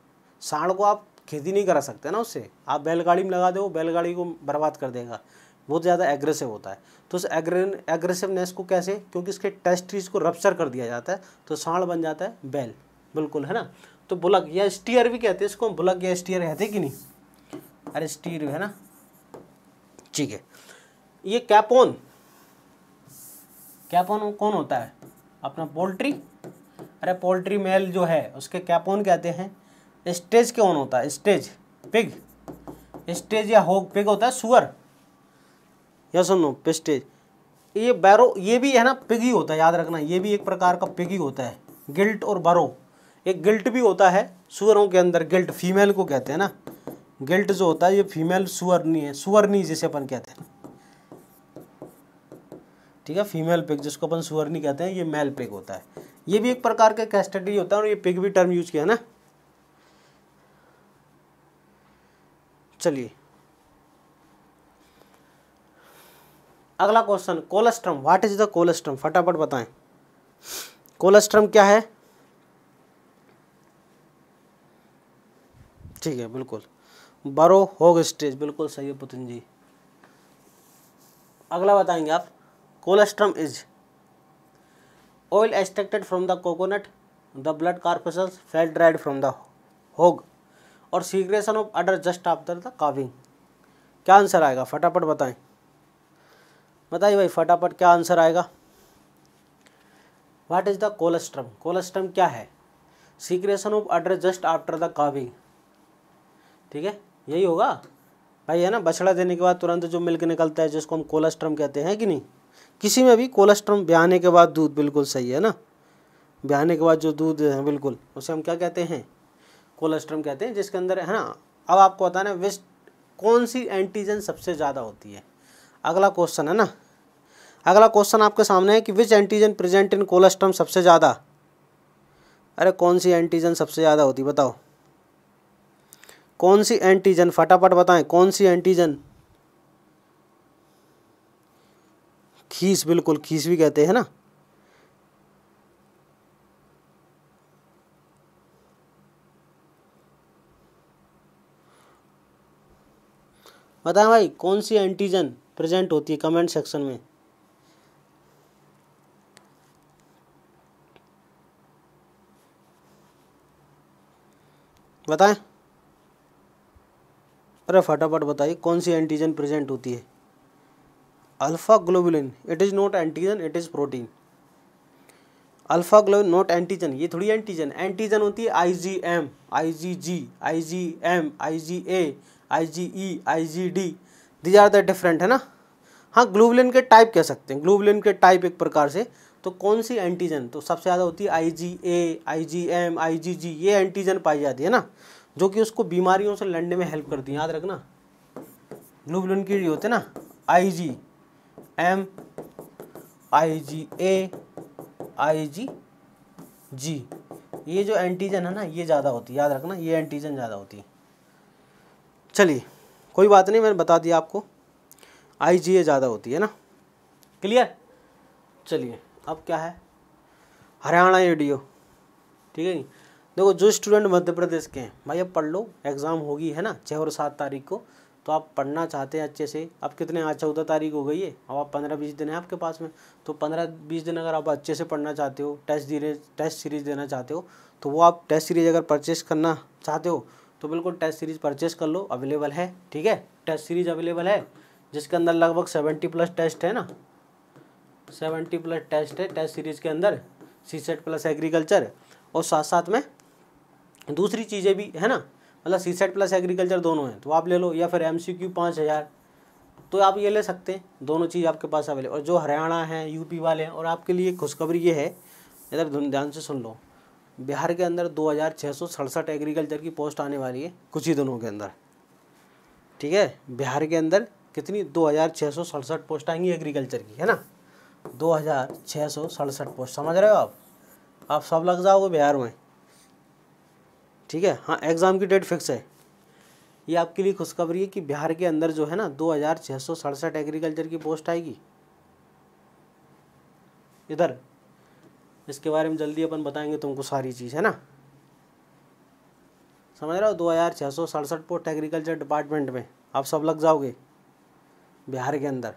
Speaker 1: सांड को आप खेती नहीं करा सकते ना उससे आप बैलगाड़ी में लगा दो बैलगाड़ी को बर्बाद कर देगा बहुत ज़्यादा एग्रेसिव होता है तो उस एग्रे एग्रेसिवनेस को कैसे क्योंकि इसके टेस्टिस को रप्चर कर दिया जाता है तो सांड बन जाता है बैल बिल्कुल है ना तो बुलक या स्टीयर भी कहते हैं इसको हम बुलक या स्टीयर कहते कि नहीं अरे स्टीयर है ना ठीक है ये कैपोन कैपोन कौन होता है अपना पोल्ट्री अरे पोल्ट्री मेल जो है उसके कैपोन कहते हैं स्टेज कौन होता है स्टेज पिग स्टेज या होग पिग होता है सुअर या सुनो पिस्टेज ये बैरो ये भी है ना पिग ही होता है याद रखना ये भी एक प्रकार का पिग ही होता है गिल्ट और बरो एक गिल्ट भी होता है सुअरों के अंदर गिल्ट फीमेल को कहते हैं ना गिल्ट जो होता है ये फीमेल सुअरनी है सुअरनी जिसे अपन कहते हैं ठीक है फीमेल पिग जिसको अपन नहीं कहते हैं ये मेल पिग होता है ये भी एक प्रकार का कैस्टडी होता है और ये पिग भी टर्म यूज किया ना चलिए अगला question colostrum what is the colostrum फटाफट बताएं कोलेस्ट्रम क्या है ठीक है बिल्कुल बरो होग स्टेज बिल्कुल सही है पुतिन जी अगला बताएंगे आप colostrum is oil extracted from the coconut the blood corpuscles fat dried from the hog और secretion of udder just after the calving क्या आंसर आएगा फटाफट बताएं बताइए भाई फटाफट क्या आंसर आएगा what is the colostrum colostrum क्या है secretion of udder just after the calving ठीक है यही होगा भाई है ना बछड़ा देने के बाद तुरंत जो मिल्क निकलता है जिसको हम कोलेस्ट्रम कहते हैं कि नहीं किसी में भी कोलेस्ट्रॉम ब्याने के बाद दूध बिल्कुल सही है ना ब्याने के बाद जो दूध है बिल्कुल उसे हम क्या कहते हैं कोलेस्ट्रॉम कहते हैं जिसके अंदर है ना अब आपको बताना है वेस्ट कौन सी एंटीजन सबसे ज़्यादा होती है अगला क्वेश्चन है ना अगला क्वेश्चन आपके सामने है कि which antigen present in colostrum सबसे ज़्यादा अरे कौन सी एंटीजन सबसे ज़्यादा होती बताओ कौन सी एंटीजन फटाफट बताएं कौन सी एंटीजन खीस बिल्कुल खीस भी कहते हैं ना बताएं भाई कौन सी एंटीजन प्रेजेंट होती है कमेंट सेक्शन में बताएं अरे फटाफट बताइए कौन सी एंटीजन प्रेजेंट होती है alpha globulin it is not antigen it is protein alpha globin not antigen ये थोड़ी एंटीजन एंटीजन होती है I G M I G G I G M I G A I G E I G D these are the different है ना हाँ globulin के type कह सकते हैं ग्लोबुलिन के टाइप एक प्रकार से तो कौन सी एंटीजन तो सबसे ज़्यादा होती है I G A I G M I G जी ये एंटीजन पाई जाती है ना जो कि उसको बीमारियों से लड़ने में हेल्प करती है याद रखना ग्लोबुलिन की होते हैं ना आई G M I G A I G जी ये जो एंटीजन है ना ये ज़्यादा होती है याद रखना ये एंटीजन ज़्यादा होती है चलिए कोई बात नहीं मैंने बता दिया आपको आई जी ए ज़्यादा होती है ना क्लियर चलिए अब क्या है हरियाणा ए ठीक है नहीं देखो जो स्टूडेंट मध्य प्रदेश के हैं भाई अब पढ़ लो एग्ज़ाम होगी है ना छः और सात तारीख को तो आप पढ़ना चाहते हैं अच्छे से आप कितने आज चौदह तारीख हो गई है अब आप पंद्रह बीस दिन है आपके पास में तो पंद्रह बीस दिन अगर आप अच्छे से पढ़ना चाहते हो टेस्ट सीरीज टेस्ट सीरीज़ देना चाहते हो तो वो आप टेस्ट सीरीज़ अगर परचेस करना चाहते हो तो बिल्कुल टेस्ट सीरीज़ परचेस कर लो अवेलेबल है ठीक है टेस्ट सीरीज़ अवेलेबल है जिसके अंदर लगभग सेवेंटी प्लस टेस्ट है ना सेवेंटी प्लस टेस्ट है टेस्ट सीरीज़ के अंदर सी सेट प्लस एग्रीकल्चर और साथ साथ में दूसरी चीज़ें भी है ना मतलब सी सेट प्लस एग्रीकल्चर दोनों हैं तो आप ले लो या फिर एम सी क्यू पाँच हज़ार तो आप ये ले सकते हैं दोनों चीज़ आपके पास अवेलेबल और जो हरियाणा है यूपी वाले हैं और आपके लिए खुशखबरी ये है इधर ध्यान से सुन लो बिहार के अंदर दो हज़ार छः सौ सड़सठ एग्रीकल्चर की पोस्ट आने वाली है कुछ ही दिनों के अंदर ठीक है बिहार के अंदर कितनी दो हज़ार छः सौ सड़सठ पोस्ट आएंगी एग्रीकल्चर की है ना दो हज़ार छः सौ सड़सठ पोस्ट समझ रहे हो आप आप सब लग जाओगे बिहार में ठीक है हाँ एग्ज़ाम की डेट फिक्स है ये आपके लिए खुशखबरी है कि बिहार के अंदर जो है ना दो हज़ार छः सौ सड़सठ एग्रीकल्चर की पोस्ट आएगी इधर इसके बारे में जल्दी अपन बताएंगे तुमको सारी चीज़ है ना समझ रहे हो दो हज़ार छः सौ सड़सठ पोस्ट एग्रीकल्चर डिपार्टमेंट में आप सब लग जाओगे बिहार के अंदर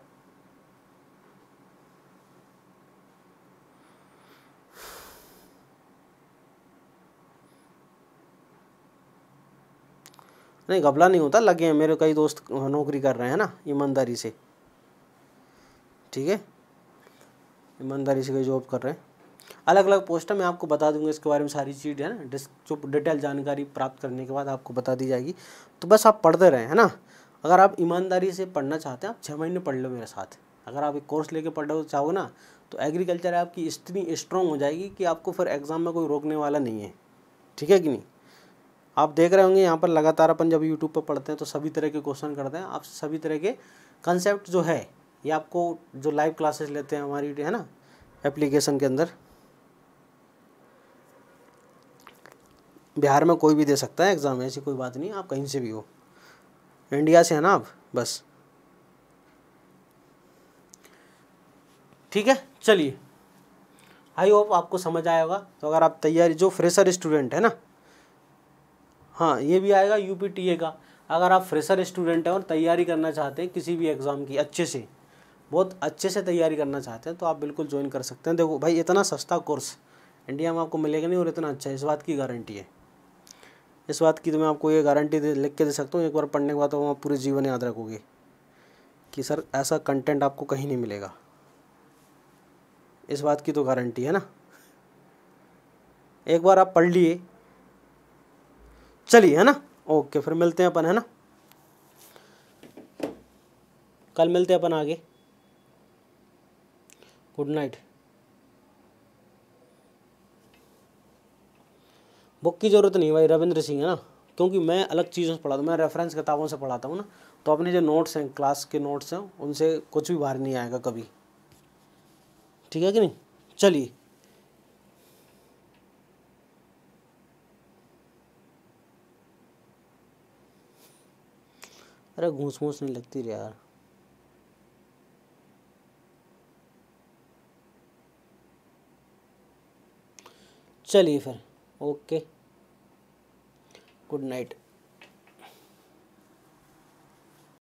Speaker 1: नहीं घबला नहीं होता लगे हैं मेरे कई दोस्त नौकरी कर रहे हैं ना ईमानदारी से ठीक है ईमानदारी से कई जॉब कर रहे हैं अलग अलग पोस्ट है मैं आपको बता दूंगा इसके बारे में सारी चीज़ है ना जो डिटेल जानकारी प्राप्त करने के बाद आपको बता दी जाएगी तो बस आप पढ़ते रहें है ना अगर आप ईमानदारी से पढ़ना चाहते हैं आप छः महीने पढ़ लो मेरे साथ अगर आप एक कोर्स लेके पढ़ रहे हो चाहोगे ना तो एग्रीकल्चर आपकी इतनी स्ट्रांग हो जाएगी कि आपको फिर एग्ज़ाम में कोई रोकने वाला नहीं है ठीक है कि नहीं आप देख रहे होंगे यहाँ पर लगातार अपन जब यूट्यूब पर पढ़ते हैं तो सभी तरह के क्वेश्चन करते हैं आप सभी तरह के कंसेप्ट जो है ये आपको जो लाइव क्लासेस लेते हैं हमारी है ना एप्लीकेशन के अंदर बिहार में कोई भी दे सकता है एग्ज़ाम ऐसी कोई बात नहीं आप कहीं से भी हो इंडिया से है ना आप बस ठीक है चलिए आई होप आपको समझ आया होगा तो अगर आप तैयारी जो फ्रेशर स्टूडेंट है ना हाँ ये भी आएगा यू का अगर आप फ्रेशर स्टूडेंट हैं और तैयारी करना चाहते हैं किसी भी एग्ज़ाम की अच्छे से बहुत अच्छे से तैयारी करना चाहते हैं तो आप बिल्कुल ज्वाइन कर सकते हैं देखो भाई इतना सस्ता कोर्स इंडिया में आपको मिलेगा नहीं और इतना अच्छा है इस बात की गारंटी है इस बात की तो मैं आपको ये गारंटी लिख के दे सकता हूँ एक बार पढ़ने के बाद तो आप पूरे जीवन याद रखोगे कि सर ऐसा कंटेंट आपको कहीं नहीं मिलेगा इस बात की तो गारंटी है ना एक बार आप पढ़ लिए चलिए है ना ओके फिर मिलते हैं अपन है ना कल मिलते हैं अपन आगे गुड नाइट बुक की ज़रूरत नहीं भाई रविंद्र सिंह है ना क्योंकि मैं अलग चीज़ों से पढ़ाता हूँ मैं रेफरेंस किताबों से पढ़ाता हूँ ना तो अपने जो नोट्स हैं क्लास के नोट्स हैं उनसे कुछ भी बाहर नहीं आएगा कभी ठीक है कि नहीं चलिए अरे घूस घूस नहीं लगती रे यार चलिए फिर ओके गुड नाइट